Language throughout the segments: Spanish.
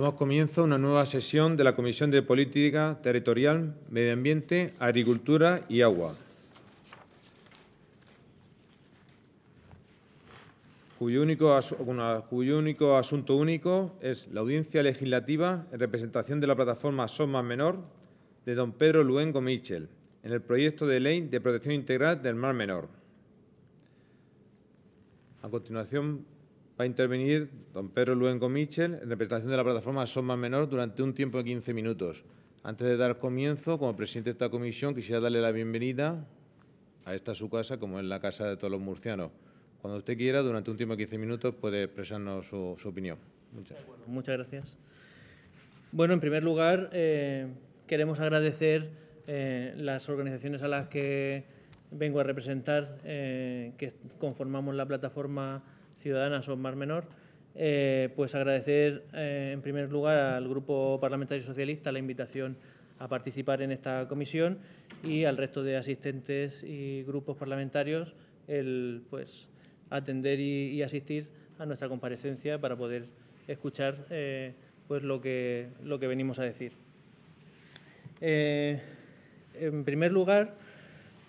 Damos comienzo a una nueva sesión de la Comisión de Política Territorial, Medio Ambiente, Agricultura y Agua, cuyo único, asunto único es la audiencia legislativa en representación de la plataforma Son Menor de don Pedro Luengo Michel en el proyecto de ley de protección integral del Mar Menor. A continuación, va a intervenir don Pedro Luengo Michel en representación de la plataforma Son Menor durante un tiempo de 15 minutos. Antes de dar comienzo, como presidente de esta comisión, quisiera darle la bienvenida a esta su casa, como es la casa de todos los murcianos. Cuando usted quiera, durante un tiempo de 15 minutos, puede expresarnos su, opinión. Muchas. gracias. Bueno, en primer lugar, eh, queremos agradecer eh, las organizaciones a las que vengo a representar, eh, que conformamos la plataforma Ciudadanas o más menor, eh, pues agradecer eh, en primer lugar al Grupo Parlamentario Socialista la invitación a participar en esta comisión y al resto de asistentes y grupos parlamentarios el pues atender y, asistir a nuestra comparecencia para poder escuchar eh, pues lo que, lo que venimos a decir. en primer lugar,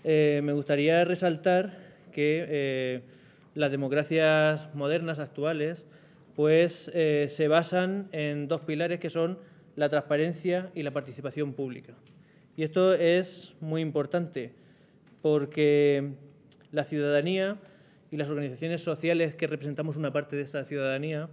me gustaría resaltar que las democracias modernas actuales pues eh, se basan en dos pilares que son la transparencia y la participación pública. Y esto es muy importante porque la ciudadanía y las organizaciones sociales que representamos una parte de esta ciudadanía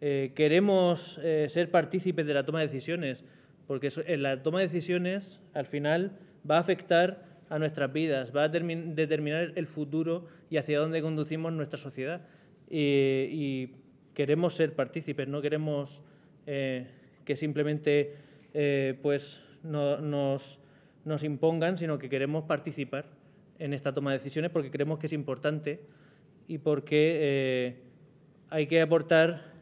eh, queremos eh, ser partícipes de la toma de decisiones, porque en la toma de decisiones al final va a afectar a nuestras vidas, va a determinar el futuro y hacia dónde conducimos nuestra sociedad. y queremos ser partícipes, no queremos eh, que simplemente eh, pues, nos, nos impongan, sino que queremos participar en esta toma de decisiones porque creemos que es importante y porque eh, hay que aportar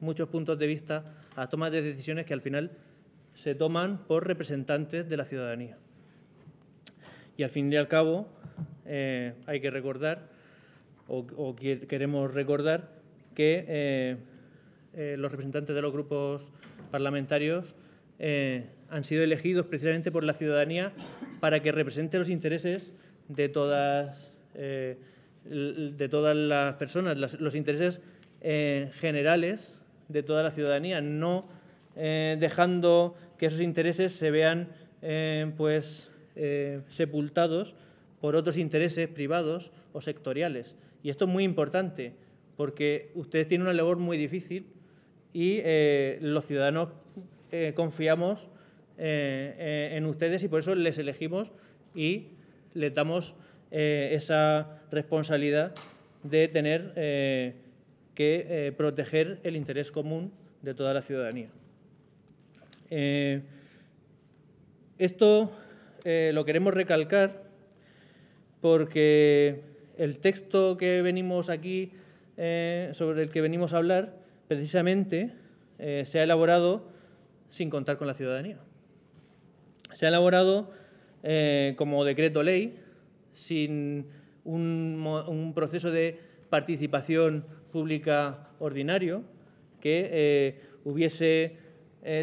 muchos puntos de vista a tomas de decisiones que al final se toman por representantes de la ciudadanía. Y al fin y al cabo, eh, hay que recordar, o, queremos recordar, que eh, eh, los representantes de los grupos parlamentarios han sido elegidos precisamente por la ciudadanía para que represente los intereses de todas, de todas las personas, los intereses generales de toda la ciudadanía, no dejando que esos intereses se vean pues eh, sepultados por otros intereses privados o sectoriales. Y esto es muy importante, porque ustedes tienen una labor muy difícil y eh, los ciudadanos eh, confiamos en ustedes y por eso les elegimos y les damos esa responsabilidad de tener que proteger el interés común de toda la ciudadanía. esto eh, lo queremos recalcar porque el texto que venimos aquí, eh, sobre el que venimos a hablar, precisamente eh, se ha elaborado sin contar con la ciudadanía. Se ha elaborado como decreto ley, sin un, un proceso de participación pública ordinario que hubiese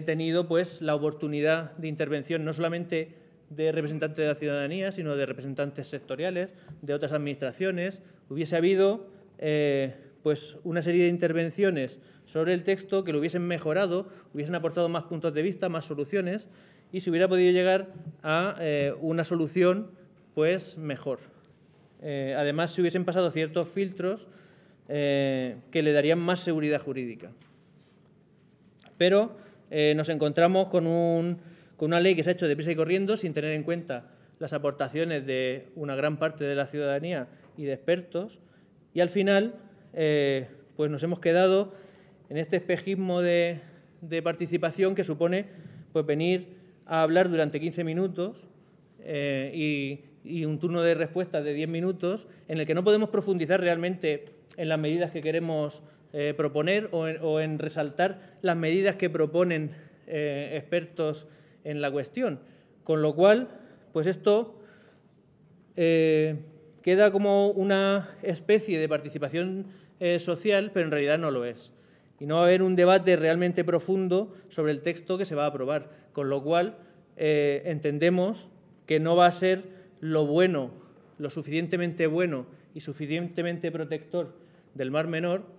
tenido pues, la oportunidad de intervención no solamente de representantes de la ciudadanía, sino de representantes sectoriales, de otras administraciones. Hubiese habido eh, pues una serie de intervenciones sobre el texto que lo hubiesen mejorado, hubiesen aportado más puntos de vista, más soluciones y se hubiera podido llegar a eh, una solución pues mejor. Eh, además, se hubiesen pasado ciertos filtros que le darían más seguridad jurídica. Pero nos encontramos con un con una ley que se ha hecho de deprisa y corriendo sin tener en cuenta las aportaciones de una gran parte de la ciudadanía y de expertos. Y al final, eh, pues nos hemos quedado en este espejismo de, participación que supone pues, venir a hablar durante 15 minutos eh, y, un turno de respuesta de 10 minutos en el que no podemos profundizar realmente en las medidas que queremos eh, proponer o o en, resaltar las medidas que proponen expertos en la cuestión. Con lo cual, pues esto eh, queda como una especie de participación eh, social, pero en realidad no lo es. Y no va a haber un debate realmente profundo sobre el texto que se va a aprobar. Con lo cual, eh, entendemos que no va a ser lo bueno, lo suficientemente bueno y suficientemente protector del Mar Menor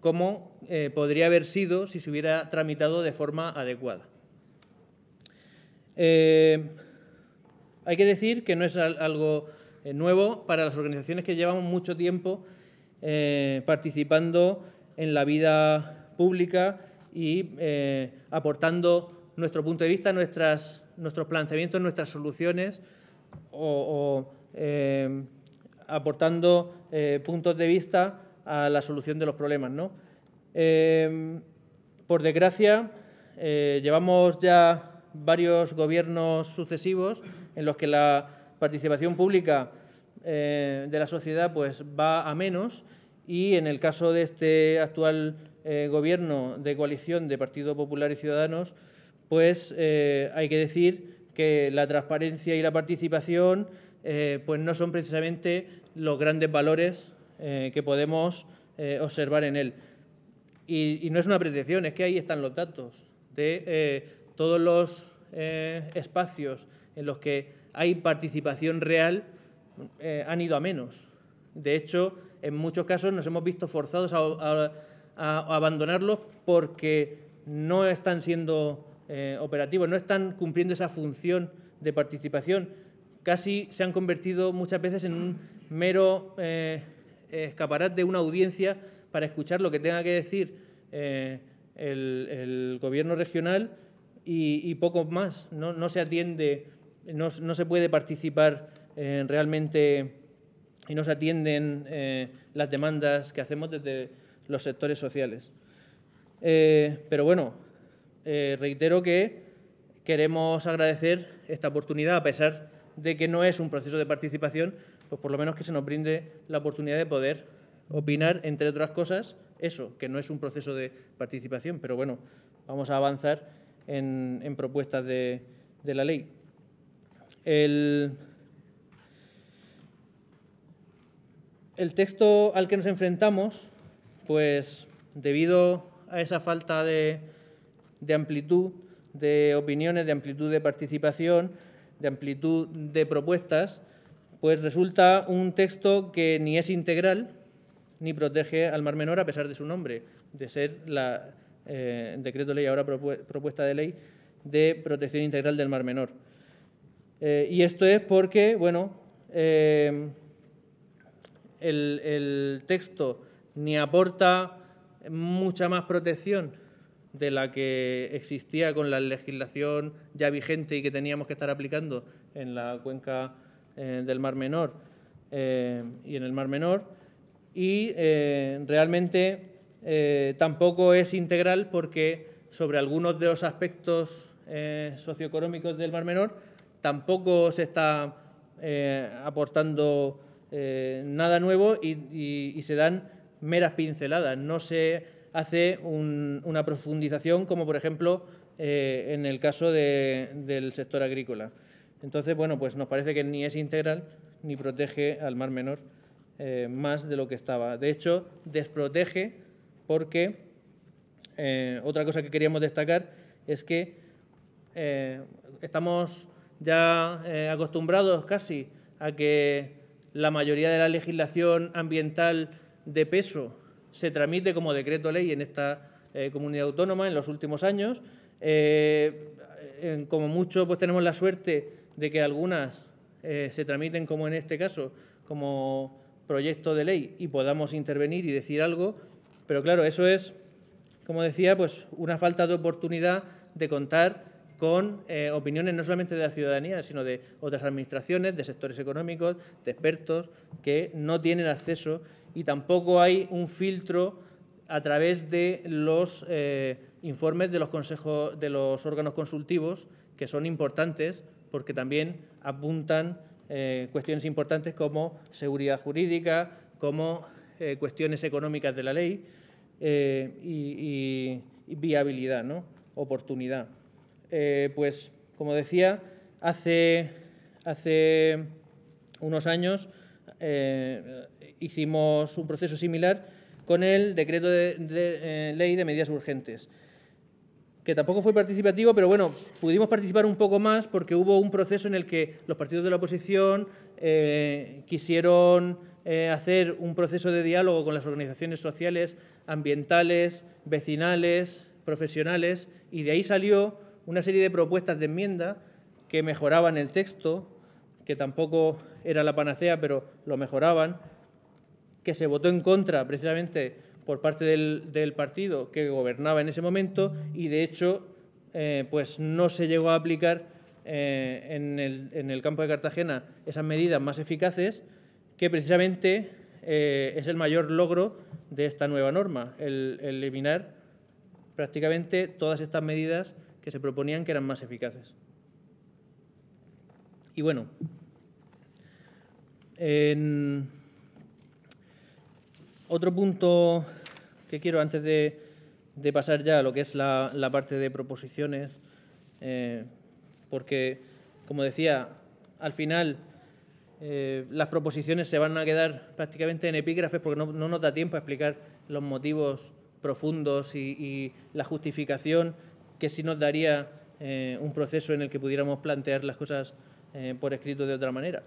como podría haber sido si se hubiera tramitado de forma adecuada. Eh, hay que decir que no es algo eh, nuevo para las organizaciones que llevamos mucho tiempo eh, participando en la vida pública y aportando nuestro punto de vista, nuestros planteamientos, nuestras soluciones o, aportando puntos de vista a la solución de los problemas. por desgracia, llevamos ya varios gobiernos sucesivos en los que la participación pública eh, de la sociedad pues, va a menos y en el caso de este actual eh, gobierno de coalición de Partido Popular y Ciudadanos, pues eh, hay que decir que la transparencia y la participación pues no son precisamente los grandes valores que podemos observar en él. Y, y, no es una pretensión, es que ahí están los datos de todos los eh, espacios en los que hay participación real eh, han ido a menos. De hecho, en muchos casos nos hemos visto forzados a, abandonarlos porque no están siendo eh, operativos, no están cumpliendo esa función de participación. Casi se han convertido muchas veces en un mero escaparate de una audiencia para escuchar lo que tenga que decir el, el gobierno regional y, poco más. No, no se atiende, no, no, se puede participar eh, realmente y no se atienden eh, las demandas que hacemos desde los sectores sociales. Eh, pero bueno, reitero que queremos agradecer esta oportunidad, a pesar de que no es un proceso de participación, pues por lo menos que se nos brinde la oportunidad de poder opinar, entre otras cosas, eso, que no es un proceso de participación, pero bueno, vamos a avanzar en, propuestas de, la ley. El, texto al que nos enfrentamos, pues debido a esa falta de, de amplitud de opiniones, de amplitud de participación, de amplitud de propuestas, pues resulta un texto que ni es integral ni protege al mar menor a pesar de su nombre, de ser la, eh, decreto ley ahora propuesta de ley, de protección integral del Mar Menor. Eh, y esto es porque, bueno, eh, el, texto ni aporta mucha más protección de la que existía con la legislación ya vigente y que teníamos que estar aplicando en la cuenca del Mar Menor y en el Mar Menor. Y realmente eh, tampoco es integral porque sobre algunos de los aspectos eh, socioeconómicos del Mar Menor tampoco se está eh, aportando nada nuevo y, se dan meras pinceladas. No se hace una profundización como, por ejemplo, en el caso del sector agrícola. Entonces, bueno, pues nos parece que ni es integral ni protege al Mar Menor más de lo que estaba. De hecho, desprotege porque eh, otra cosa que queríamos destacar es que eh, estamos ya eh, acostumbrados casi a que la mayoría de la legislación ambiental de peso se tramite como decreto ley en esta comunidad autónoma en los últimos años. como mucho, pues tenemos la suerte de que algunas se tramiten como en este caso, como proyecto de ley y podamos intervenir y decir algo, pero claro, eso es, como decía, pues una falta de oportunidad de contar con eh, opiniones no solamente de la ciudadanía, sino de otras administraciones, de sectores económicos, de expertos que no tienen acceso y tampoco hay un filtro a través de los eh, informes de los consejos, de los órganos consultivos, que son importantes porque también apuntan eh, cuestiones importantes como seguridad jurídica, como eh, cuestiones económicas de la ley eh, y, viabilidad, ¿no? oportunidad. Eh, pues, como decía, hace, hace unos años hicimos un proceso similar con el decreto de, ley de medidas urgentes que tampoco fue participativo, pero bueno, pudimos participar un poco más porque hubo un proceso en el que los partidos de la oposición quisieron eh, hacer un proceso de diálogo con las organizaciones sociales, ambientales, vecinales, profesionales, y de ahí salió una serie de propuestas de enmienda que mejoraban el texto, que tampoco era la panacea, pero lo mejoraban, que se votó en contra precisamente por parte del, partido que gobernaba en ese momento y de hecho eh, pues no se llegó a aplicar eh, en el campo de Cartagena esas medidas más eficaces que precisamente eh, es el mayor logro de esta nueva norma, el, eliminar prácticamente todas estas medidas que se proponían que eran más eficaces. Y bueno, otro punto que quiero antes de, pasar ya a lo que es la, parte de proposiciones, eh, porque, como decía, al final eh, las proposiciones se van a quedar prácticamente en epígrafes porque no, nos da tiempo a explicar los motivos profundos y, la justificación que sí nos daría eh, un proceso en el que pudiéramos plantear las cosas eh, por escrito de otra manera.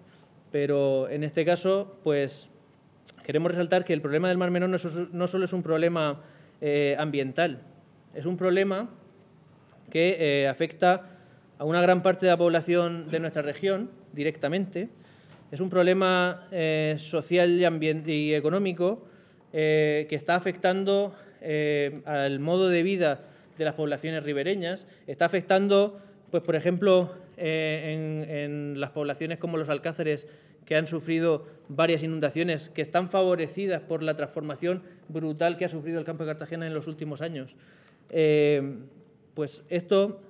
Pero en este caso, pues queremos resaltar que el problema del Mar Menor no solo es un problema ambiental, es un problema que afecta a una gran parte de la población de nuestra región directamente, es un problema eh, social y, y económico eh, que está afectando eh, al modo de vida de las poblaciones ribereñas, está afectando, pues, por ejemplo, en, las poblaciones como los alcáceres que han sufrido varias inundaciones, que están favorecidas por la transformación brutal que ha sufrido el campo de Cartagena en los últimos años. pues esto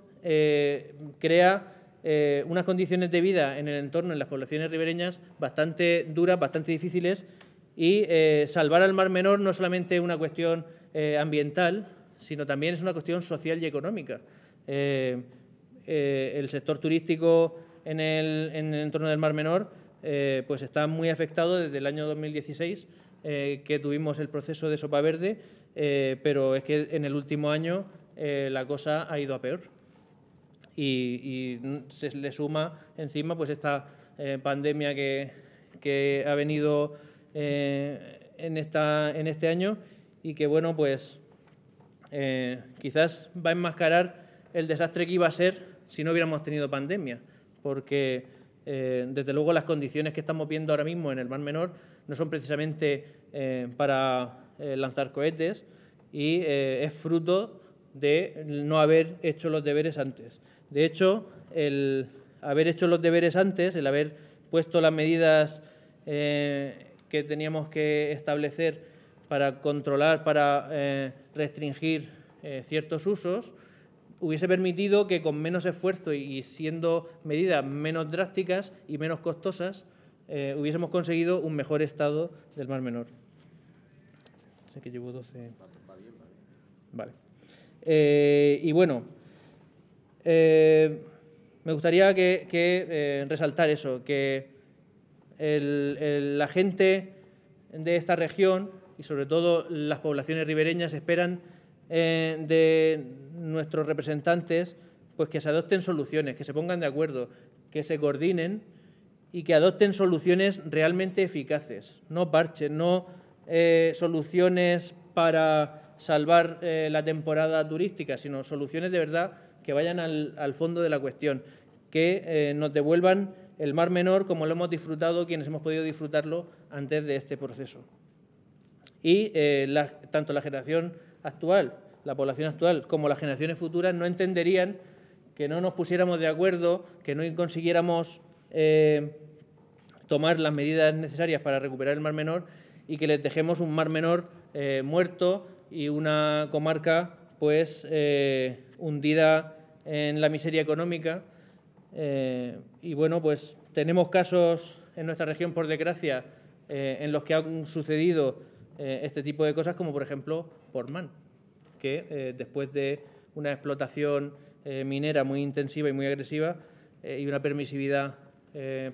crea eh, unas condiciones de vida en el entorno, en las poblaciones ribereñas, bastante duras, bastante difíciles, y eh, salvar al Mar Menor no solamente es una cuestión eh, ambiental, sino también es una cuestión social y económica. el sector turístico en el, en el, entorno del Mar Menor pues está muy afectado desde el año 2016, que tuvimos el proceso de Sopa Verde, pero es que en el último año la cosa ha ido a peor y, se le suma encima pues esta eh, pandemia que, ha venido eh, en, este año y que, bueno, pues eh, quizás va a enmascarar el desastre que iba a ser si no hubiéramos tenido pandemia, porque desde luego las condiciones que estamos viendo ahora mismo en el Mar Menor no son precisamente para lanzar cohetes y es fruto de no haber hecho los deberes antes. De hecho, el haber hecho los deberes antes, el haber puesto las medidas eh, que teníamos que establecer para controlar, para eh, restringir eh, ciertos usos, hubiese permitido que con menos esfuerzo y siendo medidas menos drásticas y menos costosas, hubiésemos conseguido un mejor estado del mar menor. Sé que llevo 12. Vale. y bueno, eh, me gustaría que, eh, resaltar eso, que la gente de esta región y sobre todo las poblaciones ribereñas esperan eh, de nuestros representantes pues que se adopten soluciones, que se pongan de acuerdo, que se coordinen y que adopten soluciones realmente eficaces, no parches, no soluciones para salvar la temporada turística, sino soluciones de verdad que vayan al, fondo de la cuestión, que eh, nos devuelvan el mar menor como lo hemos disfrutado quienes hemos podido disfrutarlo antes de este proceso. Y eh, tanto la generación actual, la población actual, como las generaciones futuras no entenderían que no nos pusiéramos de acuerdo, que no consiguiéramos eh, tomar las medidas necesarias para recuperar el mar menor y que les dejemos un mar menor muerto y una comarca pues hundida en la miseria económica. Eh, y bueno, pues tenemos casos en nuestra región, por desgracia, eh, en los que han sucedido eh, este tipo de cosas, como por ejemplo Portman, que después de una explotación minera muy intensiva y muy agresiva y una permisividad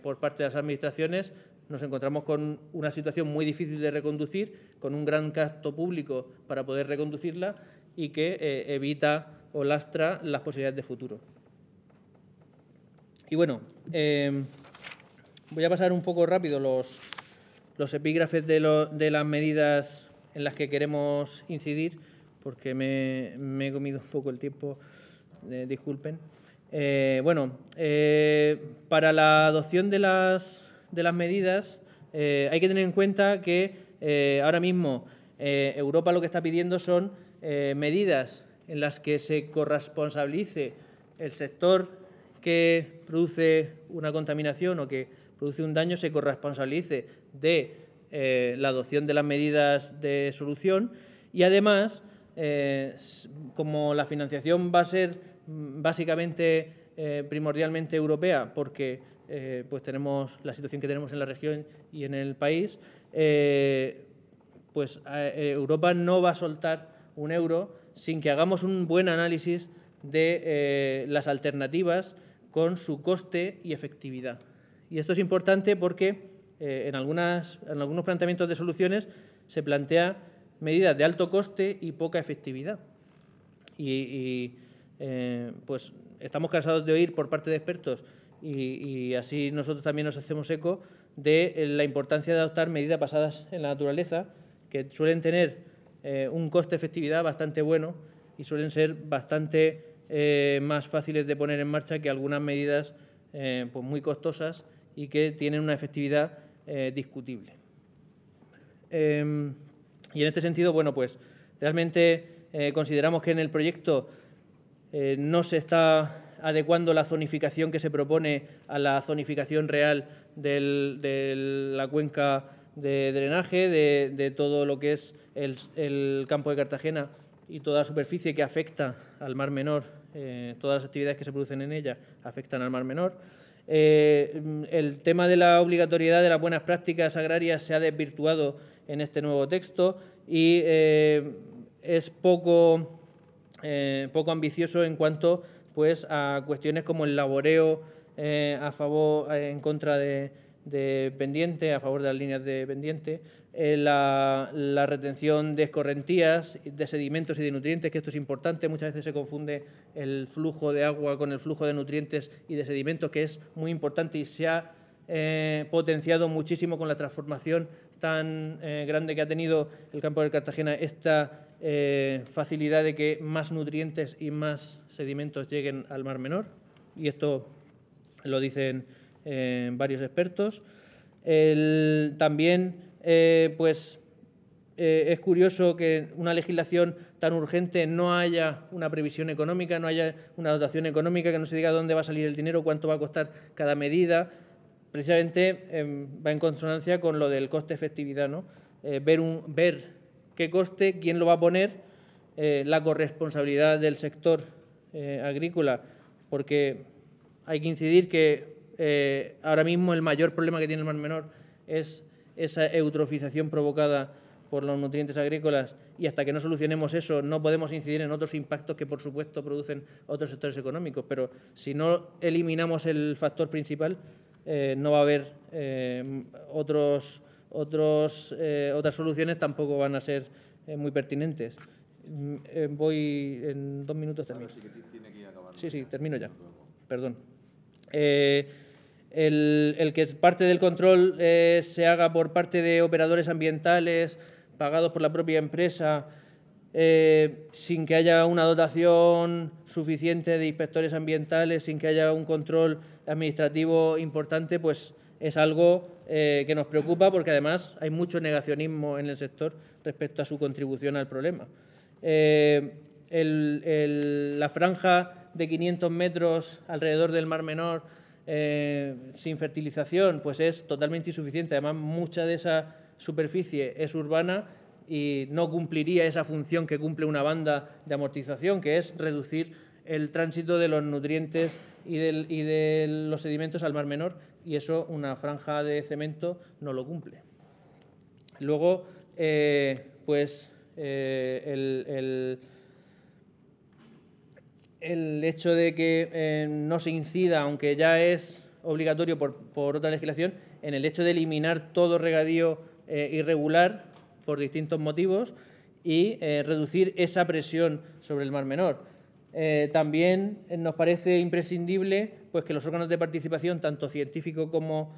por parte de las administraciones, nos encontramos con una situación muy difícil de reconducir, con un gran gasto público para poder reconducirla y que evita o lastra las posibilidades de futuro. Y bueno, em, voy a pasar un poco rápido los, epígrafes de, las medidas en las que queremos incidir, porque me, he comido un poco el tiempo, eh, disculpen. Eh, bueno, eh, para la adopción de las, de las medidas hay que tener en cuenta que ahora mismo Europa lo que está pidiendo son medidas en las que se corresponsabilice el sector que produce una contaminación o que produce un daño, se corresponsabilice de eh, la adopción de las medidas de solución y además, eh, como la financiación va a ser mm, básicamente, eh, primordialmente europea, porque pues tenemos la situación que tenemos en la región y en el país, pues Europa no va a soltar un euro sin que hagamos un buen análisis de eh, las alternativas con su coste y efectividad. Y esto es importante porque eh, en, algunas, en algunos planteamientos de soluciones se plantea medidas de alto coste y poca efectividad. Y, eh, pues estamos cansados de oír por parte de expertos y, así nosotros también nos hacemos eco de la importancia de adoptar medidas basadas en la naturaleza que suelen tener eh, un coste-efectividad bastante bueno y suelen ser bastante eh, más fáciles de poner en marcha que algunas medidas eh, pues muy costosas y que tienen una efectividad discutible. Em, y en este sentido, bueno, pues realmente consideramos que en el proyecto no se está adecuando la zonificación que se propone a la zonificación real de la cuenca de drenaje de, todo lo que es el, campo de Cartagena y toda la superficie que afecta al mar menor, eh, todas las actividades que se producen en ella afectan al mar menor. Eh, el tema de la obligatoriedad de las buenas prácticas agrarias se ha desvirtuado en este nuevo texto y eh, es poco, poco ambicioso en cuanto pues, a cuestiones como el laboreo a favor, en contra de, de pendiente, a favor de las líneas de pendiente, eh, la, retención de escorrentías, de sedimentos y de nutrientes, que esto es importante, muchas veces se confunde el flujo de agua con el flujo de nutrientes y de sedimentos, que es muy importante y se ha eh, potenciado muchísimo con la transformación tan eh, grande que ha tenido el campo de Cartagena esta facilidad de que más nutrientes y más sedimentos lleguen al mar menor. Y esto lo dicen varios expertos. también, eh, pues, eh, es curioso que una legislación tan urgente no haya una previsión económica, no haya una dotación económica que no se diga dónde va a salir el dinero, cuánto va a costar cada medida. Precisamente em, va en consonancia con lo del coste-efectividad, ¿no? Eh, ver, un, ver qué coste, quién lo va a poner, la corresponsabilidad del sector agrícola, porque hay que incidir que eh, ahora mismo el mayor problema que tiene el mar menor es esa eutrofización provocada por los nutrientes agrícolas y hasta que no solucionemos eso no podemos incidir en otros impactos que por supuesto producen otros sectores económicos, pero si no eliminamos el factor principal eh, no va a haber eh, otros, otras soluciones tampoco van a ser muy pertinentes. Mm, voy en dos minutos termino Sí, sí, termino ya. Perdón el, que parte del control eh, se haga por parte de operadores ambientales pagados por la propia empresa, eh, sin que haya una dotación suficiente de inspectores ambientales, sin que haya un control administrativo importante, pues es algo eh, que nos preocupa porque además hay mucho negacionismo en el sector respecto a su contribución al problema. la franja de 500 metros alrededor del Mar Menor eh, sin fertilización pues es totalmente insuficiente. Además, mucha de esa superficie es urbana y no cumpliría esa función que cumple una banda de amortización, que es reducir el tránsito de los nutrientes y, de los sedimentos al mar menor, y eso una franja de cemento no lo cumple. Luego, eh, pues eh, el el hecho de que eh, no se incida, aunque ya es obligatorio por, otra legislación, en el hecho de eliminar todo regadío eh, irregular por distintos motivos y eh, reducir esa presión sobre el mar menor. también nos parece imprescindible pues, que los órganos de participación, tanto científico como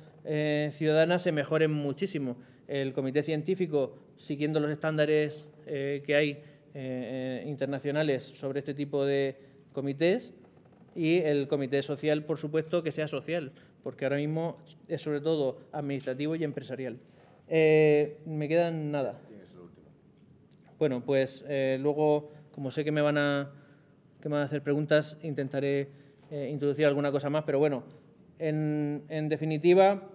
ciudadana, se mejoren muchísimo. El comité científico, siguiendo los estándares que hay internacionales sobre este tipo de, comités y el comité social, por supuesto, que sea social, porque ahora mismo es sobre todo administrativo y empresarial. Eh, me quedan nada. Bueno, pues eh, luego, como sé que me van a, van a hacer preguntas, intentaré eh, introducir alguna cosa más, pero bueno, en definitiva,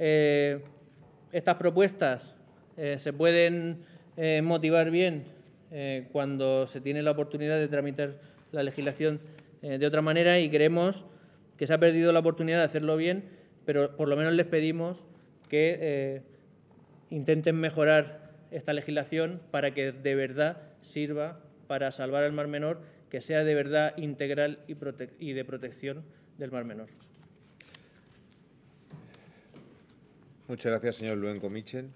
estas propuestas se pueden motivar bien cuando se tiene la oportunidad de tramitar la legislación eh, de otra manera y creemos que se ha perdido la oportunidad de hacerlo bien, pero por lo menos les pedimos que eh, intenten mejorar esta legislación para que de verdad sirva para salvar al mar menor, que sea de verdad integral y, y de protección del mar menor. Muchas gracias, señor Luenco Michel.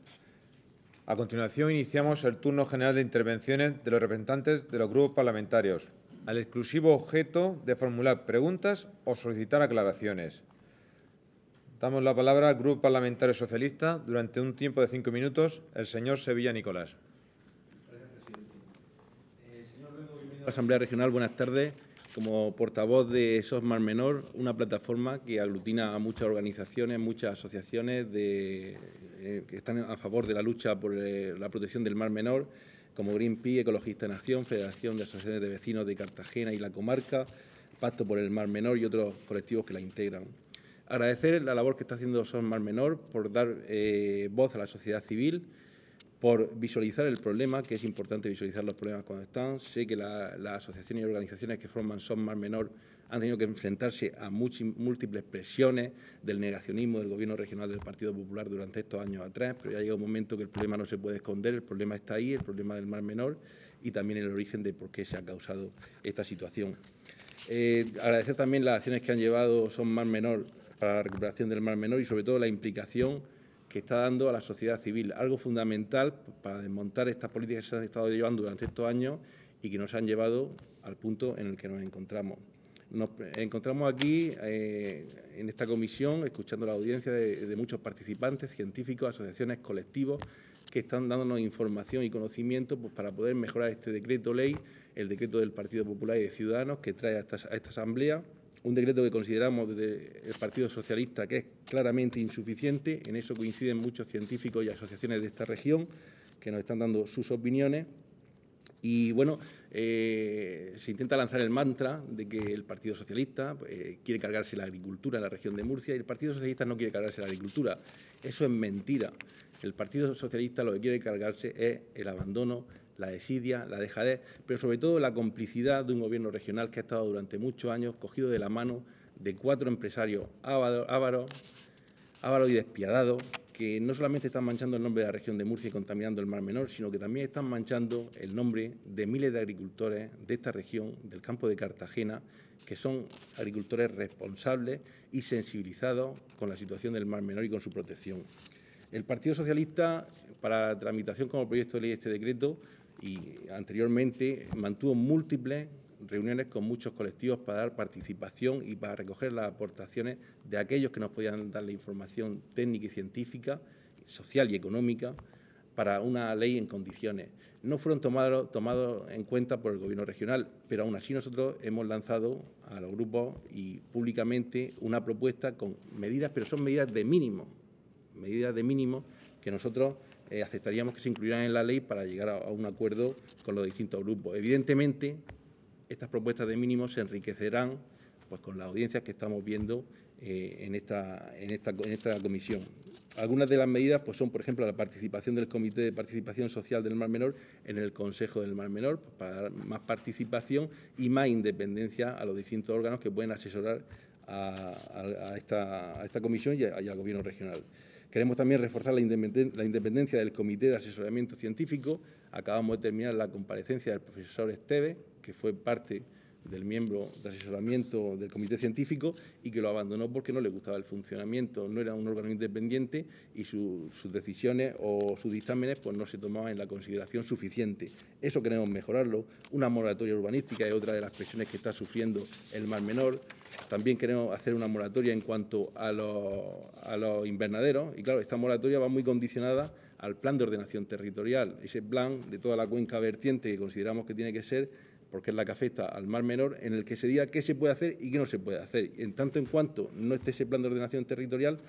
A continuación, iniciamos el turno general de intervenciones de los representantes de los grupos parlamentarios al exclusivo objeto de formular preguntas o solicitar aclaraciones. Damos la palabra al Grupo Parlamentario Socialista durante un tiempo de cinco minutos, el señor Sevilla Nicolás. Gracias, presidente. Eh, señor la Asamblea Regional. Buenas tardes. Como portavoz de SOS Mar Menor, una plataforma que aglutina a muchas organizaciones, muchas asociaciones de, eh, que están a favor de la lucha por eh, la protección del Mar Menor como Greenpeace, Ecologista en Acción, Federación de Asociaciones de Vecinos de Cartagena y la Comarca, Pacto por el Mar Menor y otros colectivos que la integran. Agradecer la labor que está haciendo Son Mar Menor por dar eh, voz a la sociedad civil, por visualizar el problema, que es importante visualizar los problemas cuando están. Sé que la, las asociaciones y organizaciones que forman Son Mar Menor han tenido que enfrentarse a múltiples presiones del negacionismo del Gobierno regional del Partido Popular durante estos años atrás, pero ya ha llegado un momento que el problema no se puede esconder, el problema está ahí, el problema del Mar Menor y también el origen de por qué se ha causado esta situación. Eh, agradecer también las acciones que han llevado Son Mar Menor para la recuperación del Mar Menor y sobre todo la implicación que está dando a la sociedad civil, algo fundamental para desmontar estas políticas que se han estado llevando durante estos años y que nos han llevado al punto en el que nos encontramos. Nos encontramos aquí eh, en esta comisión escuchando la audiencia de, muchos participantes, científicos, asociaciones, colectivos que están dándonos información y conocimiento pues, para poder mejorar este decreto ley, el decreto del Partido Popular y de Ciudadanos que trae a esta, a esta Asamblea, un decreto que consideramos desde el Partido Socialista que es claramente insuficiente, en eso coinciden muchos científicos y asociaciones de esta región que nos están dando sus opiniones. Y bueno, eh, se intenta lanzar el mantra de que el Partido Socialista eh, quiere cargarse la agricultura en la región de Murcia y el Partido Socialista no quiere cargarse la agricultura. Eso es mentira. El Partido Socialista lo que quiere cargarse es el abandono, la desidia, la dejadez, pero sobre todo la complicidad de un gobierno regional que ha estado durante muchos años cogido de la mano de cuatro empresarios ávaros, ávaros y despiadados que no solamente están manchando el nombre de la región de Murcia y contaminando el Mar Menor, sino que también están manchando el nombre de miles de agricultores de esta región, del campo de Cartagena, que son agricultores responsables y sensibilizados con la situación del Mar Menor y con su protección. El Partido Socialista, para la tramitación como proyecto de ley este decreto y anteriormente, mantuvo múltiples reuniones con muchos colectivos para dar participación y para recoger las aportaciones de aquellos que nos podían dar la información técnica y científica, social y económica para una ley en condiciones. No fueron tomados en cuenta por el Gobierno regional, pero aún así nosotros hemos lanzado a los grupos y públicamente una propuesta con medidas, pero son medidas de mínimo, medidas de mínimo que nosotros eh, aceptaríamos que se incluyeran en la ley para llegar a un acuerdo con los distintos grupos. Evidentemente, estas propuestas de mínimos se enriquecerán pues, con las audiencias que estamos viendo eh, en, esta, en, esta, comisión. Algunas de las medidas pues, son, por ejemplo, la participación del Comité de Participación Social del Mar Menor en el Consejo del Mar Menor, pues, para dar más participación y más independencia a los distintos órganos que pueden asesorar a, esta, comisión y, al Gobierno regional. Queremos también reforzar la independencia del Comité de Asesoramiento Científico. Acabamos de terminar la comparecencia del profesor Esteve, que fue parte del miembro de asesoramiento del comité científico y que lo abandonó porque no le gustaba el funcionamiento, no era un órgano independiente y sus decisiones o sus dictámenes pues, no se tomaban en la consideración suficiente. Eso queremos mejorarlo. Una moratoria urbanística es otra de las presiones que está sufriendo el Mar Menor. También queremos hacer una moratoria en cuanto a los, a los invernaderos y, claro, esta moratoria va muy condicionada al plan de ordenación territorial, ese plan de toda la cuenca vertiente que consideramos que tiene que ser porque es la que afecta al mar menor, en el que se diga qué se puede hacer y qué no se puede hacer. En tanto en cuanto no esté ese plan de ordenación territorial,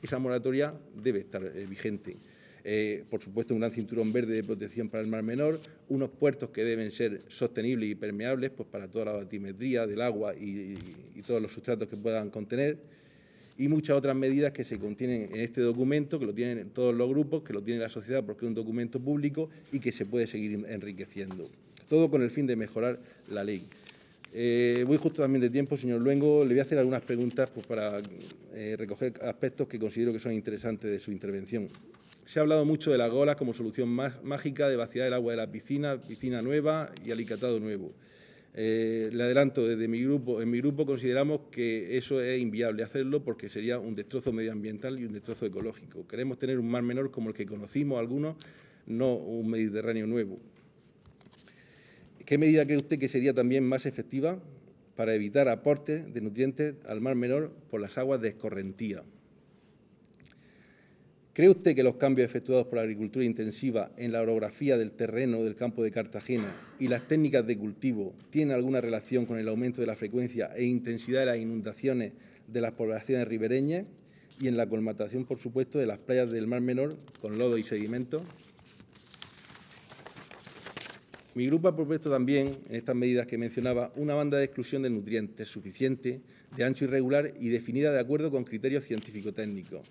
esa moratoria debe estar eh, vigente. Eh, por supuesto, un gran cinturón verde de protección para el mar menor, unos puertos que deben ser sostenibles y permeables pues, para toda la batimetría del agua y todos los sustratos que puedan contener, y muchas otras medidas que se contienen en este documento, que lo tienen todos los grupos, que lo tiene la sociedad porque es un documento público y que se puede seguir enriqueciendo todo con el fin de mejorar la ley. Eh, voy justo también de tiempo, señor Luengo. Le voy a hacer algunas preguntas pues, para eh, recoger aspectos que considero que son interesantes de su intervención. Se ha hablado mucho de la GOLA como solución mágica de vaciar el agua de las piscinas, piscina nueva y alicatado nuevo. Eh, le adelanto, desde mi grupo, en mi grupo consideramos que eso es inviable hacerlo porque sería un destrozo medioambiental y un destrozo ecológico. Queremos tener un mar menor como el que conocimos algunos, no un Mediterráneo nuevo. ¿Qué medida cree usted que sería también más efectiva para evitar aportes de nutrientes al mar menor por las aguas de escorrentía? ¿Cree usted que los cambios efectuados por la agricultura intensiva en la orografía del terreno del campo de Cartagena y las técnicas de cultivo tienen alguna relación con el aumento de la frecuencia e intensidad de las inundaciones de las poblaciones ribereñas y en la colmatación, por supuesto, de las playas del Mar Menor con lodo y sedimentos? Mi grupo ha propuesto también, en estas medidas que mencionaba, una banda de exclusión de nutrientes suficiente, de ancho irregular y definida de acuerdo con criterios científico-técnicos.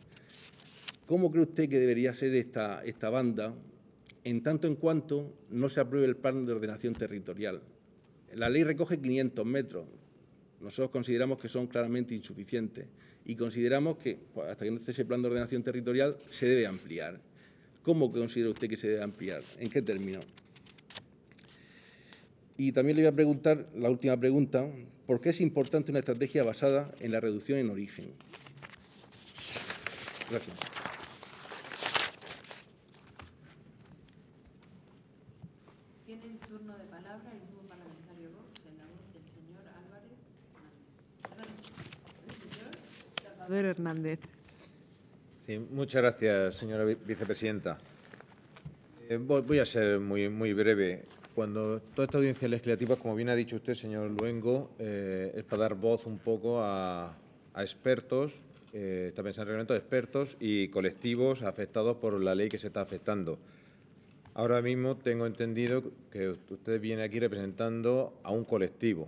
¿Cómo cree usted que debería ser esta, banda en tanto en cuanto no se apruebe el plan de ordenación territorial? La ley recoge 500 metros. Nosotros consideramos que son claramente insuficientes y consideramos que pues, hasta que no esté ese plan de ordenación territorial se debe ampliar. ¿Cómo considera usted que se debe ampliar? ¿En qué término? Y también le voy a preguntar, la última pregunta, ¿por qué es importante una estrategia basada en la reducción en origen? Gracias. Tienen turno de palabra el nuevo parlamentario señor Hernández. Hernández. muchas gracias, señora vicepresidenta. Eh, voy a ser muy, muy breve cuando toda esta audiencia legislativa, como bien ha dicho usted, señor Luengo, eh, es para dar voz un poco a, expertos, está pensando en expertos y colectivos afectados por la ley que se está afectando. Ahora mismo tengo entendido que usted viene aquí representando a un colectivo,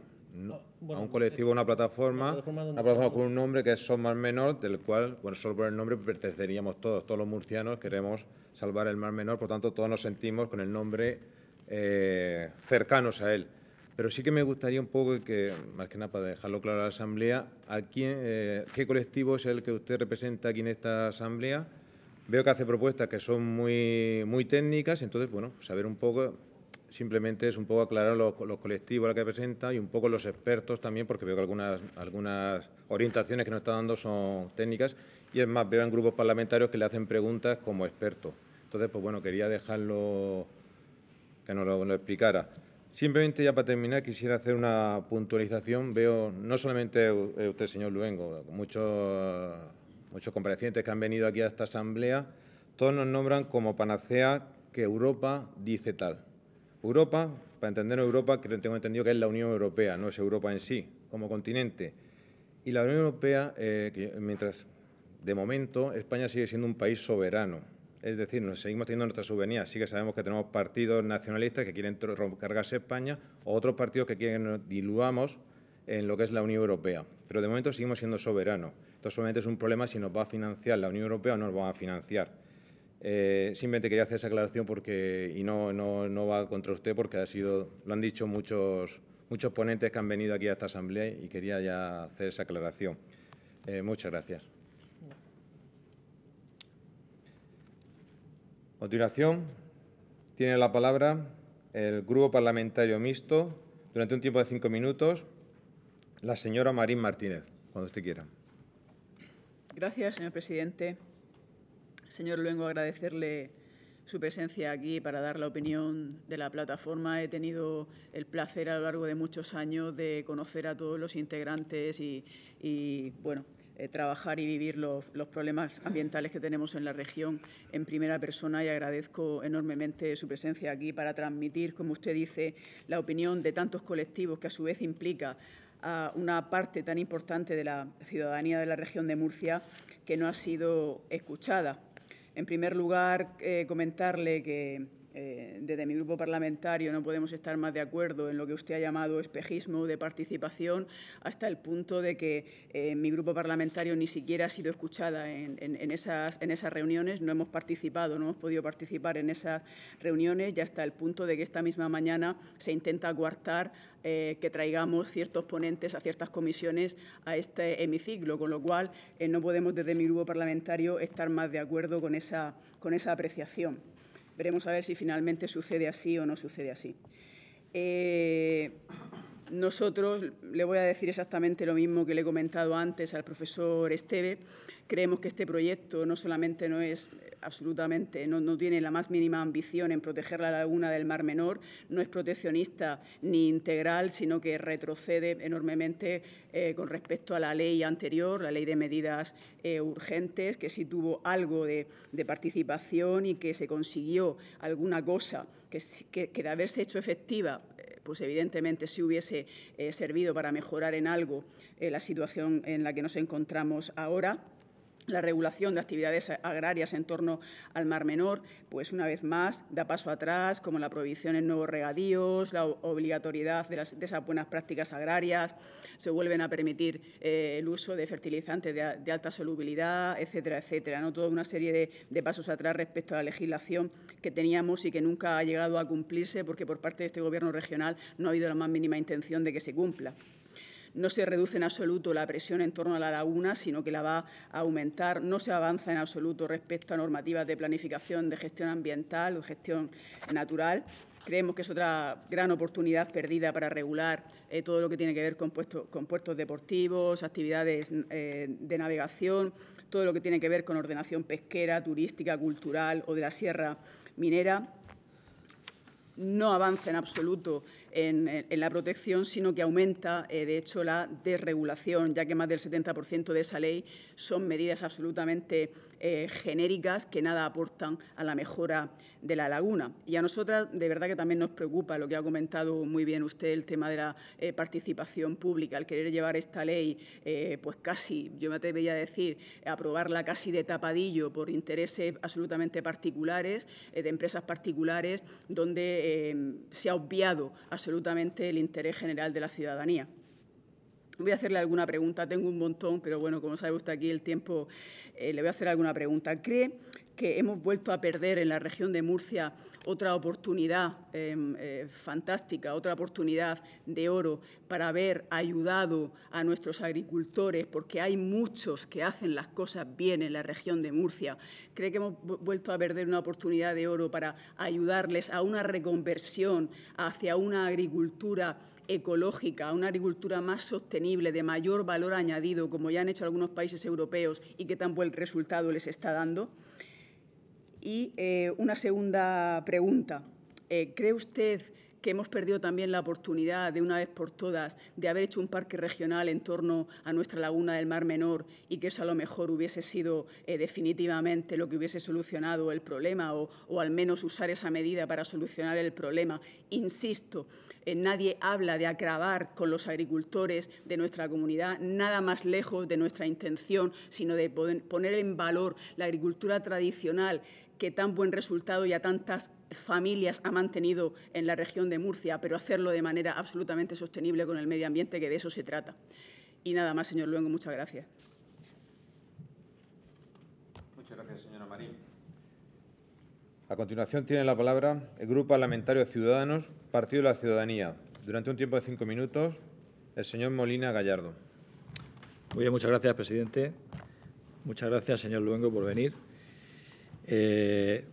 ah, a un colectivo, una plataforma, una plataforma, con un nombre que es Somar Menor, del cual, bueno, solo por el nombre perteneceríamos todos, todos los murcianos queremos salvar el Mar Menor, por tanto todos nos sentimos con el nombre eh, cercanos a él. Pero sí que me gustaría un poco que, más que nada para dejarlo claro a la Asamblea, a quién, eh, qué colectivo es el que usted representa aquí en esta Asamblea. Veo que hace propuestas que son muy, muy técnicas, entonces, bueno, saber un poco, simplemente es un poco aclarar los, colectivos a los que representa y un poco los expertos también, porque veo que algunas, algunas orientaciones que nos está dando son técnicas y es más, veo en grupos parlamentarios que le hacen preguntas como expertos. Entonces, pues bueno, quería dejarlo que nos lo, explicara. Simplemente ya para terminar quisiera hacer una puntualización. Veo no solamente usted, señor Luengo, muchos, muchos comparecientes que han venido aquí a esta asamblea, todos nos nombran como panacea que Europa dice tal. Europa, para entender Europa, que tengo entendido que es la Unión Europea, no es Europa en sí, como continente. Y la Unión Europea, eh, mientras de momento España sigue siendo un país soberano, es decir, nos seguimos teniendo nuestra soberanía. Sí que sabemos que tenemos partidos nacionalistas que quieren cargarse España o otros partidos que quieren que nos diluamos en lo que es la Unión Europea. Pero de momento seguimos siendo soberanos. Entonces, solamente es un problema si nos va a financiar la Unión Europea o no nos va a financiar. Eh, simplemente quería hacer esa aclaración porque, y no, no, va contra usted porque ha sido, lo han dicho muchos, muchos ponentes que han venido aquí a esta asamblea y quería ya hacer esa aclaración. Eh, muchas gracias. continuación, tiene la palabra el Grupo Parlamentario Mixto, durante un tiempo de cinco minutos, la señora Marín Martínez, cuando usted quiera. Gracias, señor presidente. Señor Luengo, agradecerle su presencia aquí para dar la opinión de la plataforma. He tenido el placer a lo largo de muchos años de conocer a todos los integrantes y bueno, eh, trabajar y vivir los, problemas ambientales que tenemos en la región en primera persona y agradezco enormemente su presencia aquí para transmitir, como usted dice, la opinión de tantos colectivos que a su vez implica a una parte tan importante de la ciudadanía de la región de Murcia que no ha sido escuchada. En primer lugar, eh, comentarle que eh, desde mi grupo parlamentario no podemos estar más de acuerdo en lo que usted ha llamado espejismo de participación, hasta el punto de que eh, mi grupo parlamentario ni siquiera ha sido escuchada en, esas, reuniones, no hemos participado, no hemos podido participar en esas reuniones y hasta el punto de que esta misma mañana se intenta coartar eh, que traigamos ciertos ponentes a ciertas comisiones a este hemiciclo, con lo cual no podemos desde mi grupo parlamentario estar más de acuerdo con esa apreciación. Veremos a ver si finalmente sucede así o no sucede así. Eh, nosotros, le voy a decir exactamente lo mismo que le he comentado antes al profesor Esteve, creemos que este proyecto no solamente no es absolutamente, no, tiene la más mínima ambición en proteger la laguna del Mar Menor, no es proteccionista ni integral, sino que retrocede enormemente eh, con respecto a la ley anterior, la ley de medidas eh, urgentes, que sí tuvo algo de, participación y que se consiguió alguna cosa que de haberse hecho efectiva pues evidentemente si hubiese eh, servido para mejorar en algo eh, la situación en la que nos encontramos ahora la regulación de actividades agrarias en torno al Mar Menor, pues una vez más da paso atrás, como la prohibición en nuevos regadíos, la obligatoriedad de, esas buenas prácticas agrarias, se vuelven a permitir eh, el uso de fertilizantes de, alta solubilidad, etcétera, etcétera. ¿no? Toda una serie de, de, pasos atrás respecto a la legislación que teníamos y que nunca ha llegado a cumplirse porque por parte de este Gobierno regional no ha habido la más mínima intención de que se cumpla no se reduce en absoluto la presión en torno a la laguna, sino que la va a aumentar. No se avanza en absoluto respecto a normativas de planificación de gestión ambiental o gestión natural. Creemos que es otra gran oportunidad perdida para regular eh, todo lo que tiene que ver con, puestos puertos deportivos, actividades eh, de navegación, todo lo que tiene que ver con ordenación pesquera, turística, cultural o de la sierra minera. No avanza en absoluto en, la protección, sino que aumenta, eh, de hecho, la desregulación, ya que más del 70% de esa ley son medidas absolutamente eh, genéricas que nada aportan a la mejora de la laguna. Y a nosotras, de verdad que también nos preocupa lo que ha comentado muy bien usted, el tema de la eh, participación pública, al querer llevar esta ley, eh, pues casi, yo me atrevería a decir, aprobarla casi de tapadillo por intereses absolutamente particulares, eh, de empresas particulares, donde se ha obviado absolutamente el interés general de la ciudadanía. Voy a hacerle alguna pregunta, tengo un montón, pero bueno, como sabe usted aquí el tiempo, le voy a hacer alguna pregunta. ¿Cree que hemos vuelto a perder en la región de Murcia otra oportunidad em, eh, fantástica, otra oportunidad de oro para haber ayudado a nuestros agricultores, porque hay muchos que hacen las cosas bien en la región de Murcia. ¿Cree que hemos vuelto a perder una oportunidad de oro para ayudarles a una reconversión hacia una agricultura ecológica, una agricultura más sostenible, de mayor valor añadido, como ya han hecho algunos países europeos y que tan buen resultado les está dando. Y eh, una segunda pregunta. Eh, ¿Cree usted que hemos perdido también la oportunidad de una vez por todas de haber hecho un parque regional en torno a nuestra laguna del Mar Menor y que eso a lo mejor hubiese sido eh, definitivamente lo que hubiese solucionado el problema o, al menos usar esa medida para solucionar el problema. Insisto, nadie habla de agravar con los agricultores de nuestra comunidad, nada más lejos de nuestra intención, sino de poner en valor la agricultura tradicional que tan buen resultado y a tantas familias ha mantenido en la región de Murcia, pero hacerlo de manera absolutamente sostenible con el medio ambiente, que de eso se trata. Y nada más, señor Luengo, muchas gracias. Muchas gracias, señora Marín. A continuación tiene la palabra el Grupo Parlamentario Ciudadanos, Partido de la Ciudadanía. Durante un tiempo de cinco minutos, el señor Molina Gallardo. Muy bien, muchas gracias, presidente. Muchas gracias, señor Luengo, por venir. Eh,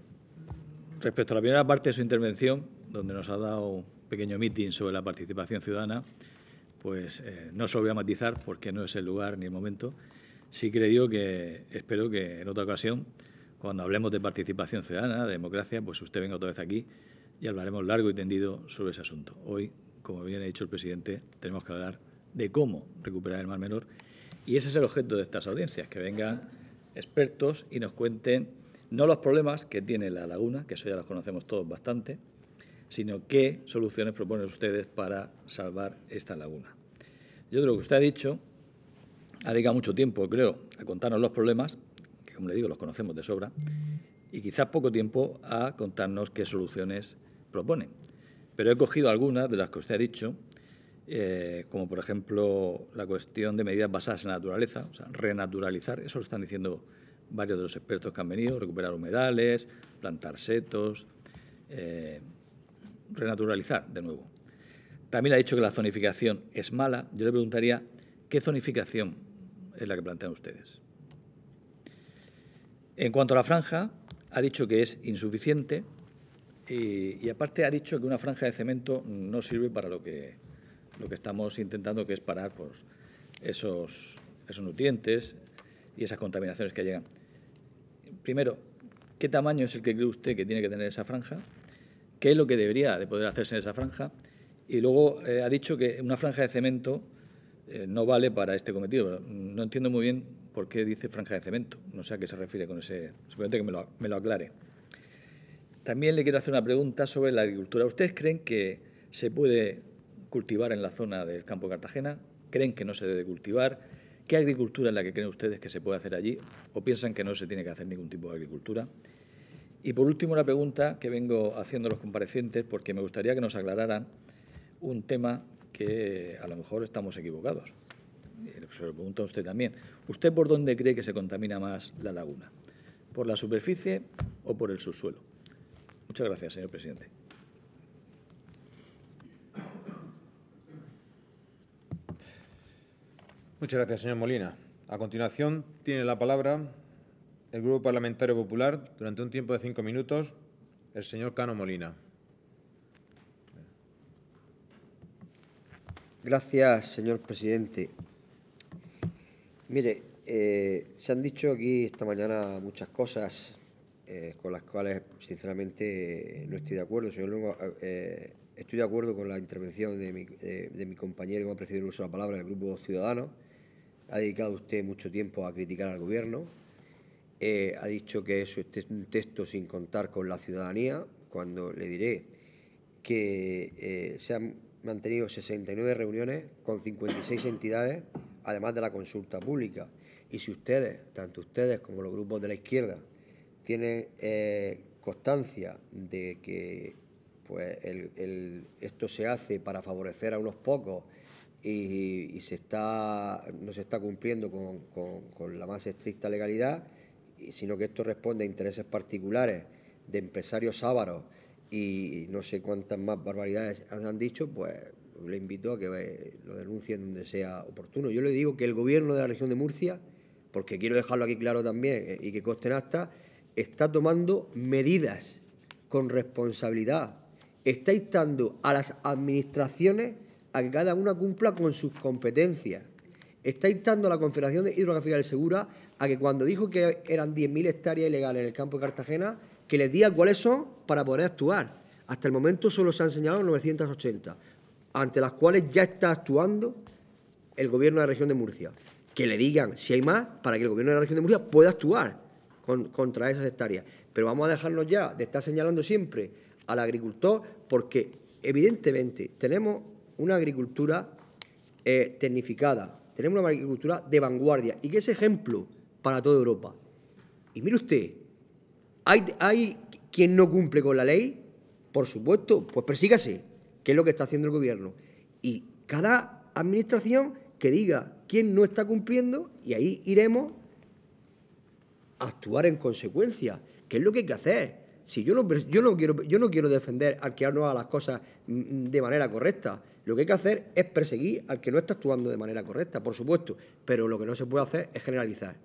respecto a la primera parte de su intervención, donde nos ha dado un pequeño meeting sobre la participación ciudadana, pues eh, no se lo voy a matizar porque no es el lugar ni el momento. Sí creo que espero que en otra ocasión, cuando hablemos de participación ciudadana, de democracia, pues usted venga otra vez aquí y hablaremos largo y tendido sobre ese asunto. Hoy, como bien ha dicho el presidente, tenemos que hablar de cómo recuperar el mar menor y ese es el objeto de estas audiencias, que vengan expertos y nos cuenten no los problemas que tiene la laguna, que eso ya los conocemos todos bastante, sino qué soluciones proponen ustedes para salvar esta laguna. Yo creo que usted ha dicho, ha dedicado mucho tiempo, creo, a contarnos los problemas, que como le digo, los conocemos de sobra, y quizás poco tiempo a contarnos qué soluciones proponen. Pero he cogido algunas de las que usted ha dicho, eh, como por ejemplo la cuestión de medidas basadas en la naturaleza, o sea, renaturalizar, eso lo están diciendo varios de los expertos que han venido, recuperar humedales, plantar setos, eh, renaturalizar de nuevo. También ha dicho que la zonificación es mala. Yo le preguntaría, ¿qué zonificación es la que plantean ustedes? En cuanto a la franja, ha dicho que es insuficiente y, aparte ha dicho que una franja de cemento no sirve para lo que, lo que estamos intentando, que es parar pues, esos, esos nutrientes y esas contaminaciones que llegan primero, qué tamaño es el que cree usted que tiene que tener esa franja, qué es lo que debería de poder hacerse en esa franja, y luego eh, ha dicho que una franja de cemento eh, no vale para este cometido. No entiendo muy bien por qué dice franja de cemento, no sé a qué se refiere con ese, simplemente que me lo, me lo aclare. También le quiero hacer una pregunta sobre la agricultura. ¿Ustedes creen que se puede cultivar en la zona del campo Cartagena? ¿Creen que no se debe cultivar? ¿Qué agricultura es la que creen ustedes que se puede hacer allí o piensan que no se tiene que hacer ningún tipo de agricultura? Y por último, una pregunta que vengo haciendo a los comparecientes porque me gustaría que nos aclararan un tema que a lo mejor estamos equivocados. Eh, se lo pregunto a usted también. ¿Usted por dónde cree que se contamina más la laguna? ¿Por la superficie o por el subsuelo? Muchas gracias, señor presidente. Muchas gracias, señor Molina. A continuación, tiene la palabra el Grupo Parlamentario Popular, durante un tiempo de cinco minutos, el señor Cano Molina. Gracias, señor presidente. Mire, eh, se han dicho aquí esta mañana muchas cosas eh, con las cuales, sinceramente, no estoy de acuerdo. Señor Luego, eh, estoy de acuerdo con la intervención de mi, compañero que me ha precedido el uso de la palabra del Grupo Ciudadano ha dedicado usted mucho tiempo a criticar al Gobierno, eh, ha dicho que eso es un texto sin contar con la ciudadanía, cuando le diré que eh, se han mantenido 69 reuniones con 56 entidades, además de la consulta pública. Y si ustedes, tanto ustedes como los grupos de la izquierda, tienen eh, constancia de que pues, esto se hace para favorecer a unos pocos y, se está, no se está cumpliendo con, la más estricta legalidad, sino que esto responde a intereses particulares de empresarios ávaros y no sé cuántas más barbaridades han dicho, pues le invito a que lo denuncien donde sea oportuno. Yo le digo que el gobierno de la región de Murcia, porque quiero dejarlo aquí claro también eh, y que conste hasta está tomando medidas con responsabilidad, está instando a las administraciones a que cada una cumpla con sus competencias. Está instando a la Confederación de Hidrográfica del Segura a que cuando dijo que eran 10.000 hectáreas ilegales en el campo de Cartagena, que les diga cuáles son para poder actuar. Hasta el momento solo se han señalado 980, ante las cuales ya está actuando el Gobierno de la Región de Murcia. Que le digan si hay más para que el Gobierno de la Región de Murcia pueda actuar contra esas hectáreas. Pero vamos a dejarnos ya de estar señalando siempre al agricultor porque evidentemente tenemos una agricultura eh, tecnificada, tenemos una agricultura de vanguardia y que es ejemplo para toda Europa. Y mire usted, ¿hay, quien no cumple con la ley? Por supuesto, pues persígase, que es lo que está haciendo el gobierno. Y cada administración que diga quién no está cumpliendo y ahí iremos a actuar en consecuencia, que es lo que hay que hacer. Si yo no, yo no, quiero, yo no quiero defender al que no haga las cosas mm, de manera correcta, lo que hay que hacer es perseguir al que no está actuando de manera correcta, por supuesto, pero lo que no se puede hacer es generalizar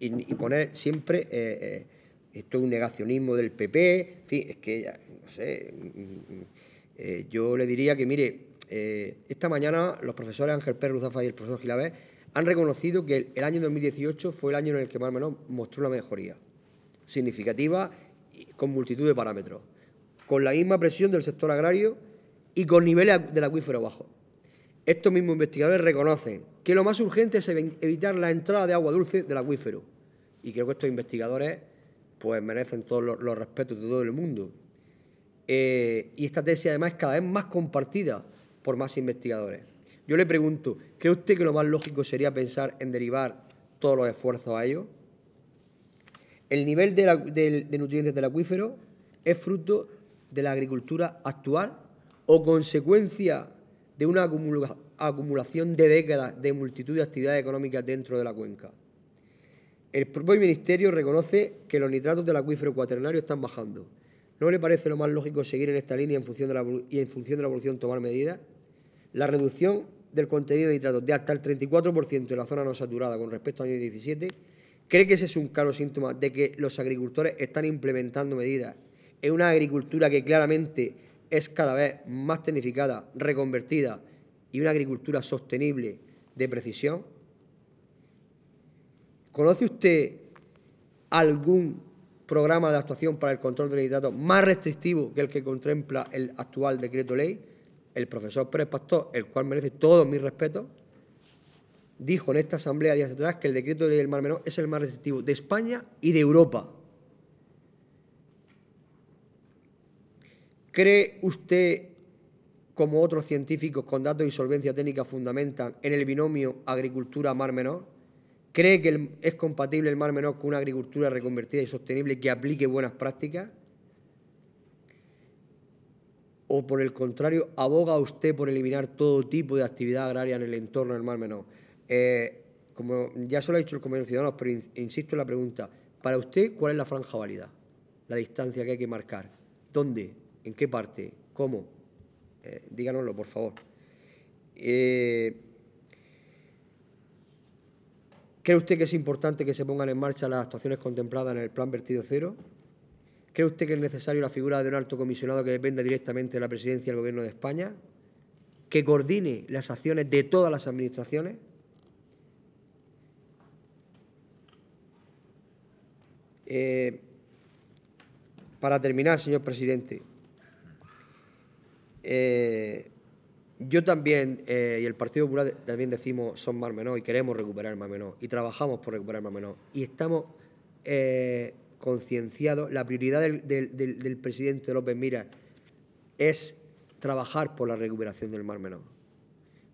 y, poner siempre eh, eh, esto es un negacionismo del PP, en fin, es que, no sé, mm, mm, eh, yo le diría que, mire, esta mañana los profesores Ángel Pérez Ruzafa y el profesor Gilabé han reconocido que el, año 2018 fue el año en el que más o menos mostró una mejoría significativa con multitud de parámetros, con la misma presión del sector agrario y con niveles del acuífero bajo. Estos mismos investigadores reconocen que lo más urgente es evitar la entrada de agua dulce del acuífero. Y creo que estos investigadores pues merecen todos los, respetos de todo el mundo. Eh, y esta tesis además es cada vez más compartida por más investigadores. Yo le pregunto, ¿cree usted que lo más lógico sería pensar en derivar todos los esfuerzos a ello? El nivel de, de nutrientes del acuífero es fruto de la agricultura actual o consecuencia de una acumulación de décadas de multitud de actividades económicas dentro de la cuenca. El propio Ministerio reconoce que los nitratos del acuífero cuaternario están bajando. ¿No le parece lo más lógico seguir en esta línea en función de la, y en función de la evolución tomar medidas? La reducción del contenido de nitratos de hasta el 34% en la zona no saturada con respecto al año 17 ¿Cree que ese es un claro síntoma de que los agricultores están implementando medidas en una agricultura que claramente es cada vez más tecnificada, reconvertida y una agricultura sostenible de precisión? ¿Conoce usted algún programa de actuación para el control de los más restrictivo que el que contempla el actual decreto ley? El profesor Pérez Pastor, el cual merece todos mis respetos, dijo en esta asamblea días atrás que el decreto ley del Mar Menor es el más restrictivo de España y de Europa. ¿Cree usted, como otros científicos con datos y solvencia técnica fundamentan, en el binomio agricultura-mar menor? ¿Cree que es compatible el mar menor con una agricultura reconvertida y sostenible que aplique buenas prácticas? ¿O por el contrario, aboga usted por eliminar todo tipo de actividad agraria en el entorno del mar menor? Eh, como ya se lo ha dicho el Comité de Ciudadanos, pero insisto en la pregunta, para usted, ¿cuál es la franja válida? La distancia que hay que marcar. ¿Dónde? ¿En qué parte? ¿Cómo? Eh, díganoslo, por favor. Eh, ¿Cree usted que es importante que se pongan en marcha las actuaciones contempladas en el Plan Vertido Cero? ¿Cree usted que es necesario la figura de un alto comisionado que dependa directamente de la presidencia del Gobierno de España? ¿Que coordine las acciones de todas las administraciones? Eh, para terminar, señor presidente, eh, yo también, eh, y el Partido Popular también decimos, son más menor y queremos recuperar más menor y trabajamos por recuperar más menor y estamos eh, concienciados. La prioridad del, del, presidente López Mira es trabajar por la recuperación del mar menor.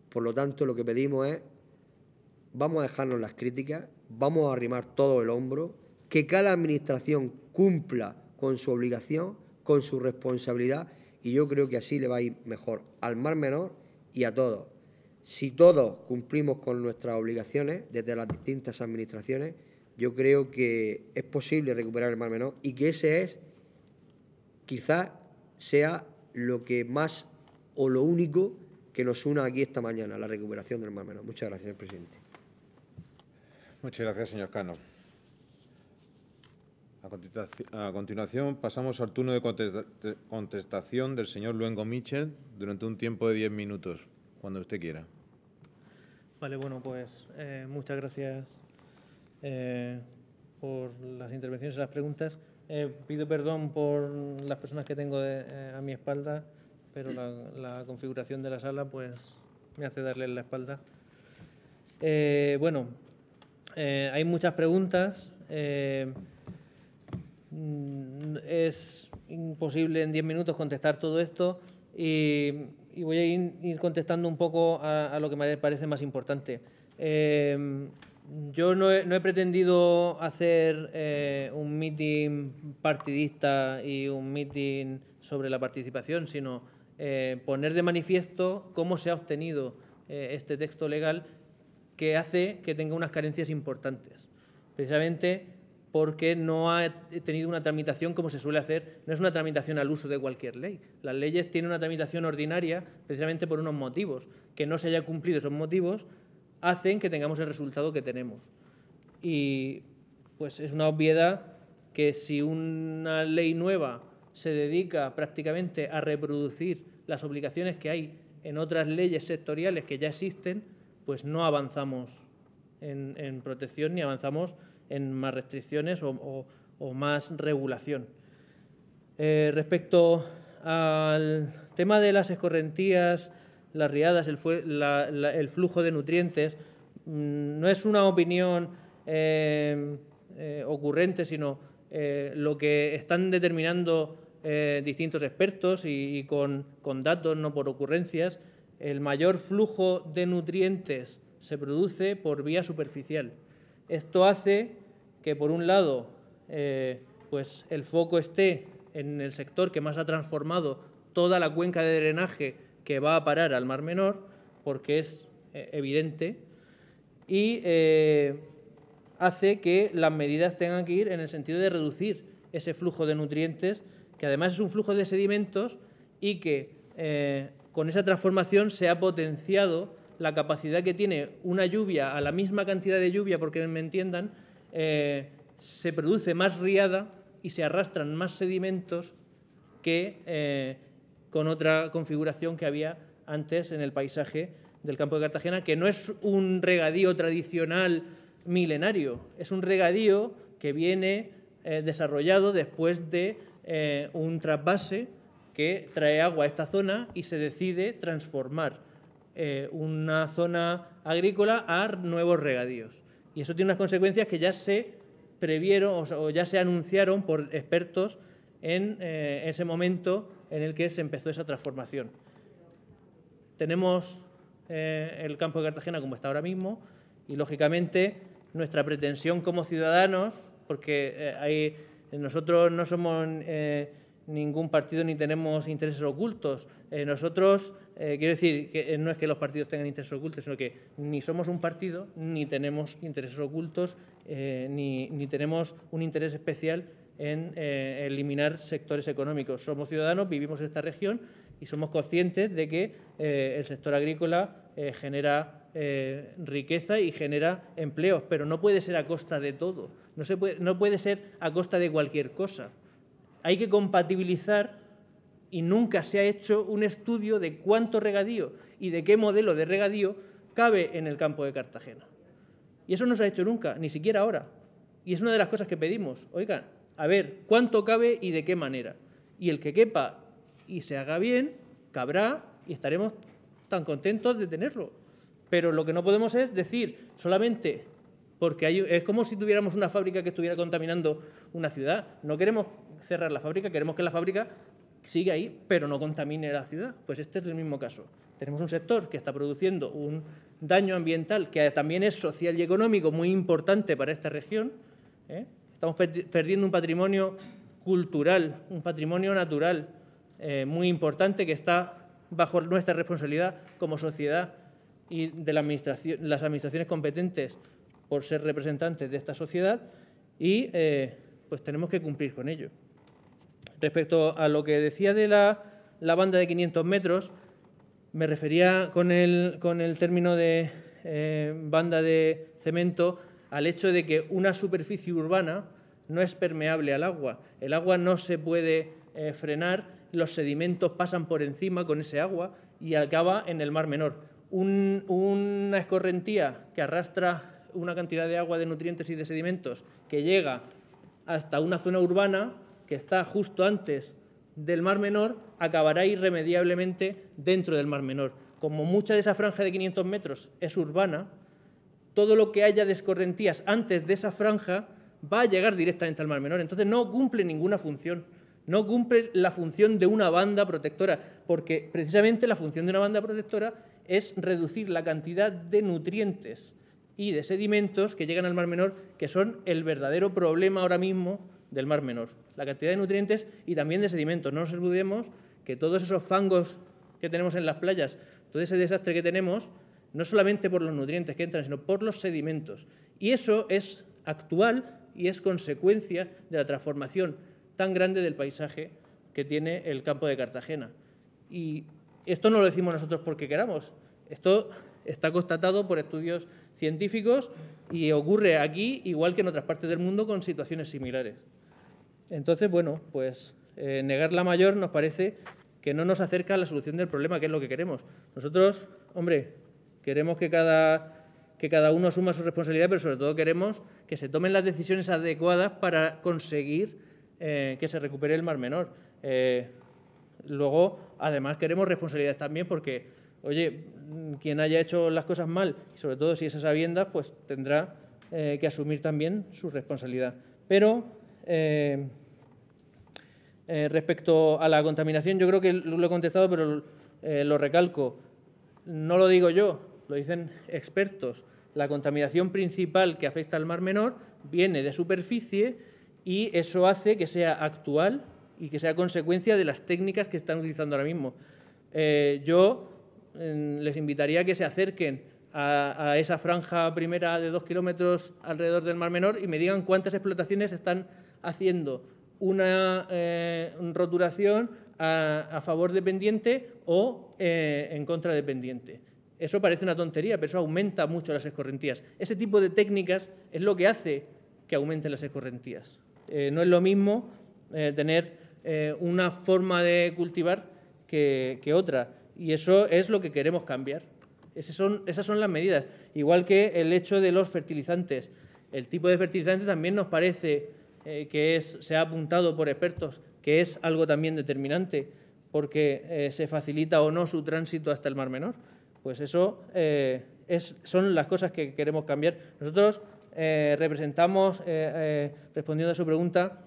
Por lo tanto, lo que pedimos es, vamos a dejarnos las críticas, vamos a arrimar todo el hombro, que cada administración cumpla con su obligación, con su responsabilidad y yo creo que así le va a ir mejor al mar menor y a todos. Si todos cumplimos con nuestras obligaciones desde las distintas administraciones, yo creo que es posible recuperar el mar menor y que ese es, quizás sea lo que más o lo único que nos una aquí esta mañana, la recuperación del mar menor. Muchas gracias, señor presidente. Muchas gracias, señor Cano. A continuación, pasamos al turno de contestación del señor Luengo Michel durante un tiempo de 10 minutos, cuando usted quiera. Vale, bueno, pues eh, muchas gracias eh, por las intervenciones y las preguntas. Eh, pido perdón por las personas que tengo a mi espalda, pero la, configuración de la sala pues me hace darle la espalda. bueno, hay muchas preguntas. Mm, es imposible en 10 minutos contestar todo esto y, voy a ir, contestando un poco a, lo que me parece más importante. Em, yo no he, pretendido hacer eh, un meeting partidista y un meeting sobre la participación, sino eh, poner de manifiesto cómo se ha obtenido eh, este texto legal que hace que tenga unas carencias importantes. Precisamente porque no ha tenido una tramitación como se suele hacer, no es una tramitación al uso de cualquier ley. Las leyes tienen una tramitación ordinaria precisamente por unos motivos. Que no se haya cumplido esos motivos hacen que tengamos el resultado que tenemos. Y pues es una obviedad que si una ley nueva se dedica prácticamente a reproducir las obligaciones que hay en otras leyes sectoriales que ya existen, pues no avanzamos en, en protección ni avanzamos en más restricciones o, más regulación. Eh, respecto al tema de las escorrentías, las riadas, el, flujo de nutrientes, mm, no es una opinión em, eh, ocurrente, sino eh, lo que están determinando distintos expertos y, con, datos, no por ocurrencias, el mayor flujo de nutrientes se produce por vía superficial. Esto hace que, por un lado, eh, pues, el foco esté en el sector que más ha transformado toda la cuenca de drenaje que va a parar al Mar Menor, porque es eh, evidente, y eh, hace que las medidas tengan que ir en el sentido de reducir ese flujo de nutrientes, que además es un flujo de sedimentos y que con esa transformación se ha potenciado la capacidad que tiene una lluvia a la misma cantidad de lluvia, porque me entiendan, eh, se produce más riada y se arrastran más sedimentos que eh, con otra configuración que había antes en el paisaje del campo de Cartagena, que no es un regadío tradicional milenario, es un regadío que viene eh, desarrollado después de un trasvase que trae agua a esta zona y se decide transformar eh, una zona agrícola a nuevos regadíos. Y eso tiene unas consecuencias que ya se previeron o, ya se anunciaron por expertos en eh, ese momento en el que se empezó esa transformación. Tenemos eh, el campo de Cartagena como está ahora mismo y, lógicamente, nuestra pretensión como ciudadanos, porque nosotros no somos ningún partido ni tenemos intereses ocultos, nosotros eh, quiero decir que eh, no es que los partidos tengan intereses ocultos, sino que ni somos un partido, ni tenemos intereses ocultos, eh, ni, tenemos un interés especial en eliminar sectores económicos. Somos ciudadanos, vivimos en esta región y somos conscientes de que el sector agrícola genera riqueza y genera empleos, pero no puede ser a costa de todo, no, se puede, no puede ser a costa de cualquier cosa. Hay que compatibilizar y nunca se ha hecho un estudio de cuánto regadío y de qué modelo de regadío cabe en el campo de Cartagena. Y eso no se ha hecho nunca, ni siquiera ahora. Y es una de las cosas que pedimos. Oigan, a ver, ¿cuánto cabe y de qué manera? Y el que quepa y se haga bien, cabrá y estaremos tan contentos de tenerlo. Pero lo que no podemos es decir solamente porque es como si tuviéramos una fábrica que estuviera contaminando una ciudad. No queremos cerrar la fábrica, queremos que la fábrica sigue ahí, pero no contamine la ciudad. Pues este es el mismo caso. Tenemos un sector que está produciendo un daño ambiental que también es social y económico muy importante para esta región. ¿eh? Estamos perdiendo un patrimonio cultural, un patrimonio natural eh, muy importante que está bajo nuestra responsabilidad como sociedad y de las administraciones competentes por ser representantes de esta sociedad y eh, pues tenemos que cumplir con ello. Respecto a lo que decía de la, banda de 500 metros, me refería con el, término de eh, banda de cemento al hecho de que una superficie urbana no es permeable al agua. El agua no se puede eh, frenar, los sedimentos pasan por encima con ese agua y acaba en el mar menor. una escorrentía que arrastra una cantidad de agua, de nutrientes y de sedimentos que llega hasta una zona urbana que está justo antes del Mar Menor, acabará irremediablemente dentro del Mar Menor. Como mucha de esa franja de 500 metros es urbana, todo lo que haya descorrentías antes de esa franja va a llegar directamente al Mar Menor. Entonces no cumple ninguna función. No cumple la función de una banda protectora, porque precisamente la función de una banda protectora es reducir la cantidad de nutrientes y de sedimentos que llegan al Mar Menor, que son el verdadero problema ahora mismo del Mar Menor, la cantidad de nutrientes y también de sedimentos. No nos olvidemos que todos esos fangos que tenemos en las playas, todo ese desastre que tenemos, no solamente por los nutrientes que entran, sino por los sedimentos. Y eso es actual y es consecuencia de la transformación tan grande del paisaje que tiene el campo de Cartagena. Y esto no lo decimos nosotros porque queramos, esto está constatado por estudios científicos y ocurre aquí igual que en otras partes del mundo con situaciones similares. Entonces, bueno, pues eh, negar la mayor nos parece que no nos acerca a la solución del problema, que es lo que queremos. Nosotros, hombre, queremos que cada, que cada uno asuma su responsabilidad, pero sobre todo queremos que se tomen las decisiones adecuadas para conseguir eh, que se recupere el mar menor. Eh, luego, además, queremos responsabilidades también porque, oye, quien haya hecho las cosas mal, sobre todo si es a sabiendas, pues tendrá que asumir también su responsabilidad. Pero eh, eh, respecto a la contaminación, yo creo que lo he contestado, pero eh, lo recalco. No lo digo yo, lo dicen expertos. La contaminación principal que afecta al mar menor viene de superficie y eso hace que sea actual y que sea consecuencia de las técnicas que están utilizando ahora mismo. yo mm, les invitaría a que se acerquen a, a esa franja primera de dos kilómetros alrededor del Mar Menor y me digan cuántas explotaciones están haciendo una eh, roturación a, favor de pendiente o eh, en contra de pendiente. Eso parece una tontería, pero eso aumenta mucho las escorrentías. Ese tipo de técnicas es lo que hace que aumenten las escorrentías. Eh, no es lo mismo tener una forma de cultivar que, otra, y eso es lo que queremos cambiar. Esas son, esas son las medidas. Igual que el hecho de los fertilizantes. El tipo de fertilizantes también nos parece eh, que se ha apuntado por expertos, que es algo también determinante porque eh, se facilita o no su tránsito hasta el Mar Menor. Pues eso eh, son las cosas que queremos cambiar. Nosotros representamos, respondiendo a su pregunta,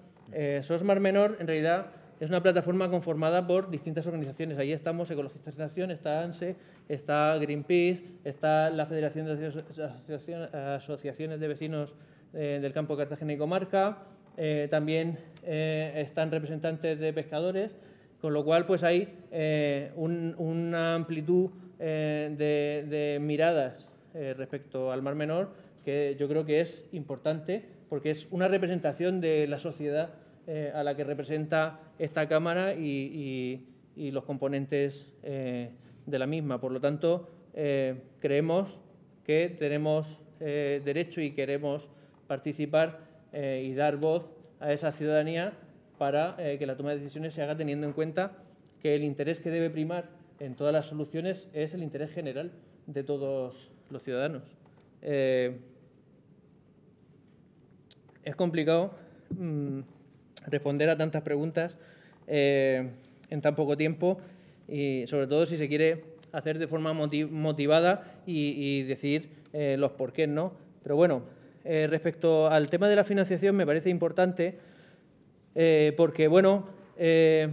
SOS Mar Menor en realidad es una plataforma conformada por distintas organizaciones. Ahí estamos Ecologistas en Nación, está ANSE, está Greenpeace, está la Federación de Asociaciones de Vecinos del Campo Cartagena y Comarca, eh, también eh, están representantes de pescadores, con lo cual pues hay eh, una amplitud de, miradas respecto al Mar Menor que yo creo que es importante porque es una representación de la sociedad a la que representa esta Cámara y los componentes de la misma. Por lo tanto, creemos que tenemos derecho y queremos participar eh, y dar voz a esa ciudadanía para eh, que la toma de decisiones se haga teniendo en cuenta que el interés que debe primar en todas las soluciones es el interés general de todos los ciudadanos. Eh, es complicado mm, responder a tantas preguntas en tan poco tiempo y sobre todo si se quiere hacer de forma motivada y, y decir los porqués, ¿no? Pero bueno, eh, respecto al tema de la financiación me parece importante eh, porque, bueno, eh,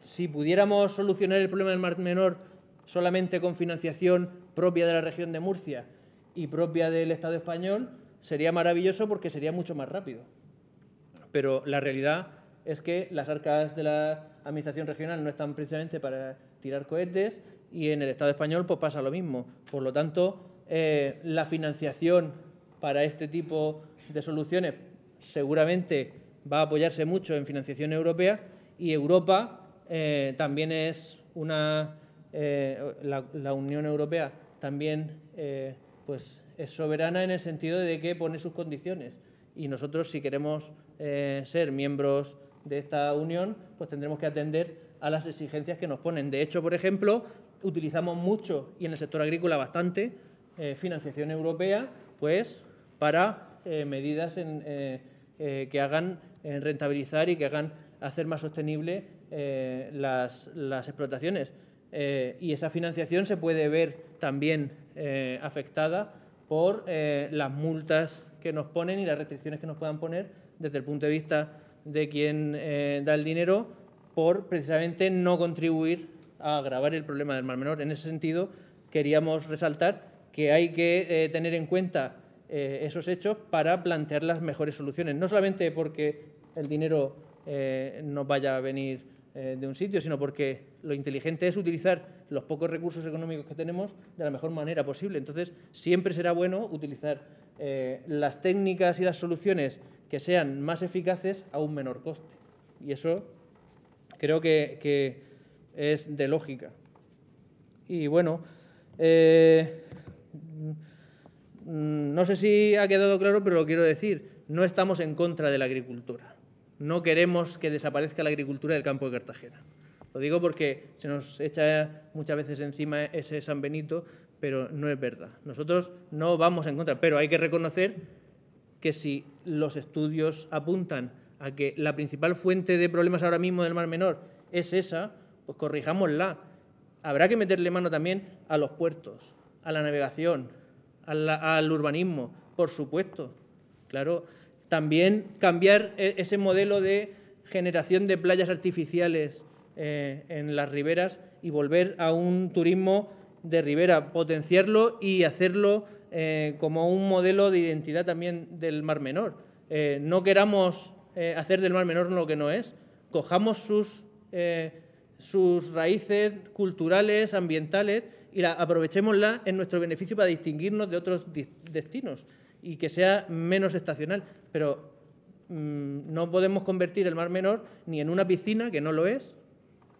si pudiéramos solucionar el problema del mar menor solamente con financiación propia de la región de Murcia y propia del Estado español, sería maravilloso porque sería mucho más rápido. Pero la realidad es que las arcas de la Administración regional no están precisamente para tirar cohetes y en el Estado español pues, pasa lo mismo. Por lo tanto, la financiación para este tipo de soluciones seguramente va a apoyarse mucho en financiación europea y Europa eh, también es una... Eh, la, Unión Europea también eh, pues es soberana en el sentido de que pone sus condiciones y nosotros si queremos ser miembros de esta Unión pues tendremos que atender a las exigencias que nos ponen. De hecho, por ejemplo, utilizamos mucho y en el sector agrícola bastante financiación europea pues para eh, medidas eh, eh, que hagan rentabilizar y que hagan hacer más sostenible las, explotaciones. y esa financiación se puede ver también afectada por las multas que nos ponen y las restricciones que nos puedan poner desde el punto de vista de quien da el dinero por precisamente no contribuir a agravar el problema del mar menor. En ese sentido, queríamos resaltar que hay que tener en cuenta eh, esos hechos para plantear las mejores soluciones. No solamente porque el dinero eh, no vaya a venir eh, de un sitio, sino porque lo inteligente es utilizar los pocos recursos económicos que tenemos de la mejor manera posible. Entonces, siempre será bueno utilizar las técnicas y las soluciones que sean más eficaces a un menor coste. Y eso creo que, es de lógica. Y bueno, Mm, no sé si ha quedado claro, pero lo quiero decir, no estamos en contra de la agricultura. No queremos que desaparezca la agricultura del campo de Cartagena. Lo digo porque se nos echa muchas veces encima ese San Benito, pero no es verdad. Nosotros no vamos en contra, pero hay que reconocer que si los estudios apuntan a que la principal fuente de problemas ahora mismo del Mar Menor es esa, pues corrijámosla. Habrá que meterle mano también a los puertos, a la navegación, al, urbanismo, por supuesto. Claro, también cambiar e, ese modelo de generación de playas artificiales eh, en las riberas y volver a un turismo de ribera, potenciarlo y hacerlo eh, como un modelo de identidad también del Mar Menor. Eh, no queramos hacer del Mar Menor lo que no es, cojamos sus, sus raíces culturales, ambientales y la, aprovechémosla en nuestro beneficio para distinguirnos de otros destinos y que sea menos estacional. Pero mm, no podemos convertir el Mar Menor ni en una piscina, que no lo es,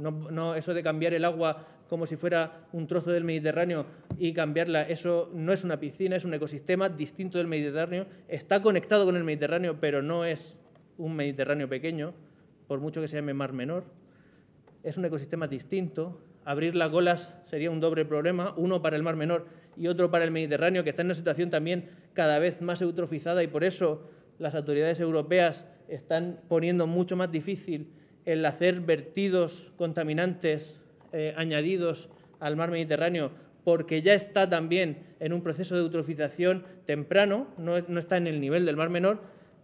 no, no, eso de cambiar el agua como si fuera un trozo del Mediterráneo y cambiarla, eso no es una piscina, es un ecosistema distinto del Mediterráneo, está conectado con el Mediterráneo, pero no es un Mediterráneo pequeño, por mucho que se llame mar menor, es un ecosistema distinto, abrir las golas sería un doble problema, uno para el Mar Menor y otro para el Mediterráneo, que está en una situación también cada vez más eutrofizada y por eso las autoridades europeas están poniendo mucho más difícil el hacer vertidos contaminantes eh, añadidos al mar Mediterráneo, porque ya está también en un proceso de eutrofización temprano, no está en el nivel del mar menor,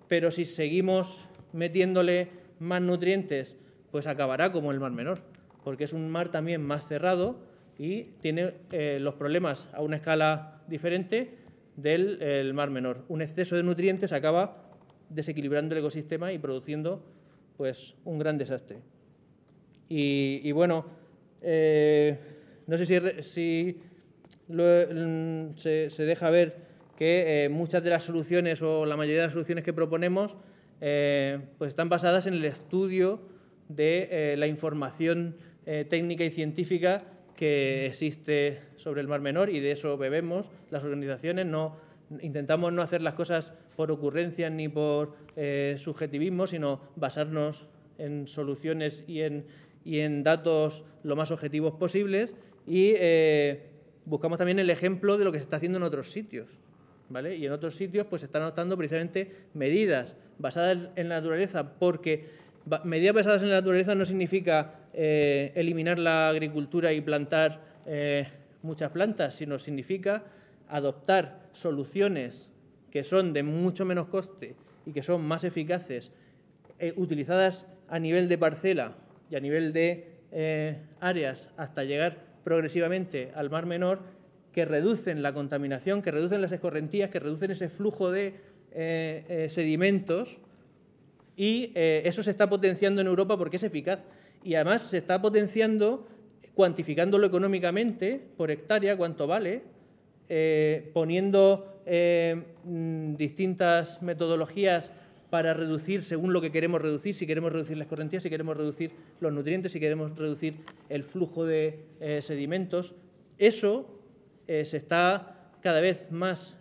pero si seguimos metiéndole más nutrientes, pues acabará como el mar menor porque es un mar también más cerrado y tiene eh, los problemas a una escala diferente del mar menor. Un exceso de nutrientes acaba desequilibrando el ecosistema y produciendo pues, un gran desastre. Y, bueno, eh, no sé si, mm, se, deja ver que eh, muchas de las soluciones o la mayoría de las soluciones que proponemos pues están basadas en el estudio de la información eh, técnica y científica que existe sobre el Mar Menor y de eso bebemos las organizaciones. No, intentamos no hacer las cosas por ocurrencias ni por eh, subjetivismo, sino basarnos en soluciones y en, datos lo más objetivos posibles y eh, buscamos también el ejemplo de lo que se está haciendo en otros sitios. ¿vale? Y en otros sitios pues, se están adoptando precisamente medidas basadas en la naturaleza porque medidas basadas en la naturaleza no significa eh, eliminar la agricultura y plantar eh, muchas plantas, sino significa adoptar soluciones que son de mucho menos coste y que son más eficaces, eh, utilizadas a nivel de parcela y a nivel de áreas hasta llegar progresivamente al mar menor, que reducen la contaminación, que reducen las escorrentías, que reducen ese flujo de sedimentos y eh, eso se está potenciando en Europa porque es eficaz. Y además se está potenciando cuantificándolo económicamente por hectárea, cuánto vale, eh, poniendo eh, mm, distintas metodologías para reducir según lo que queremos reducir, si queremos reducir las corrientes, si queremos reducir los nutrientes, si queremos reducir el flujo de sedimentos. Eso se está cada vez más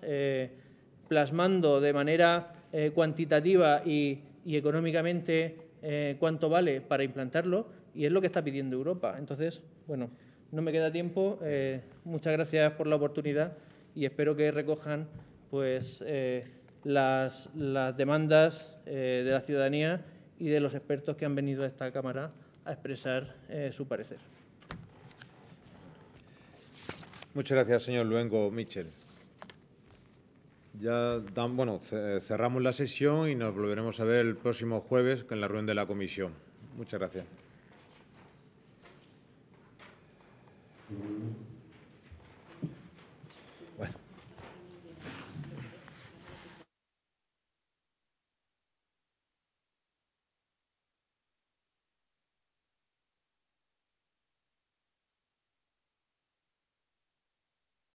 plasmando de manera cuantitativa y y económicamente eh, cuánto vale para implantarlo y es lo que está pidiendo Europa. Entonces, bueno, no me queda tiempo. Eh, muchas gracias por la oportunidad y espero que recojan pues, eh, las, las, demandas de la ciudadanía y de los expertos que han venido a esta Cámara a expresar su parecer. Muchas gracias, señor Luengo Michel. Ya bueno, cerramos la sesión y nos volveremos a ver el próximo jueves en la reunión de la comisión. Muchas gracias.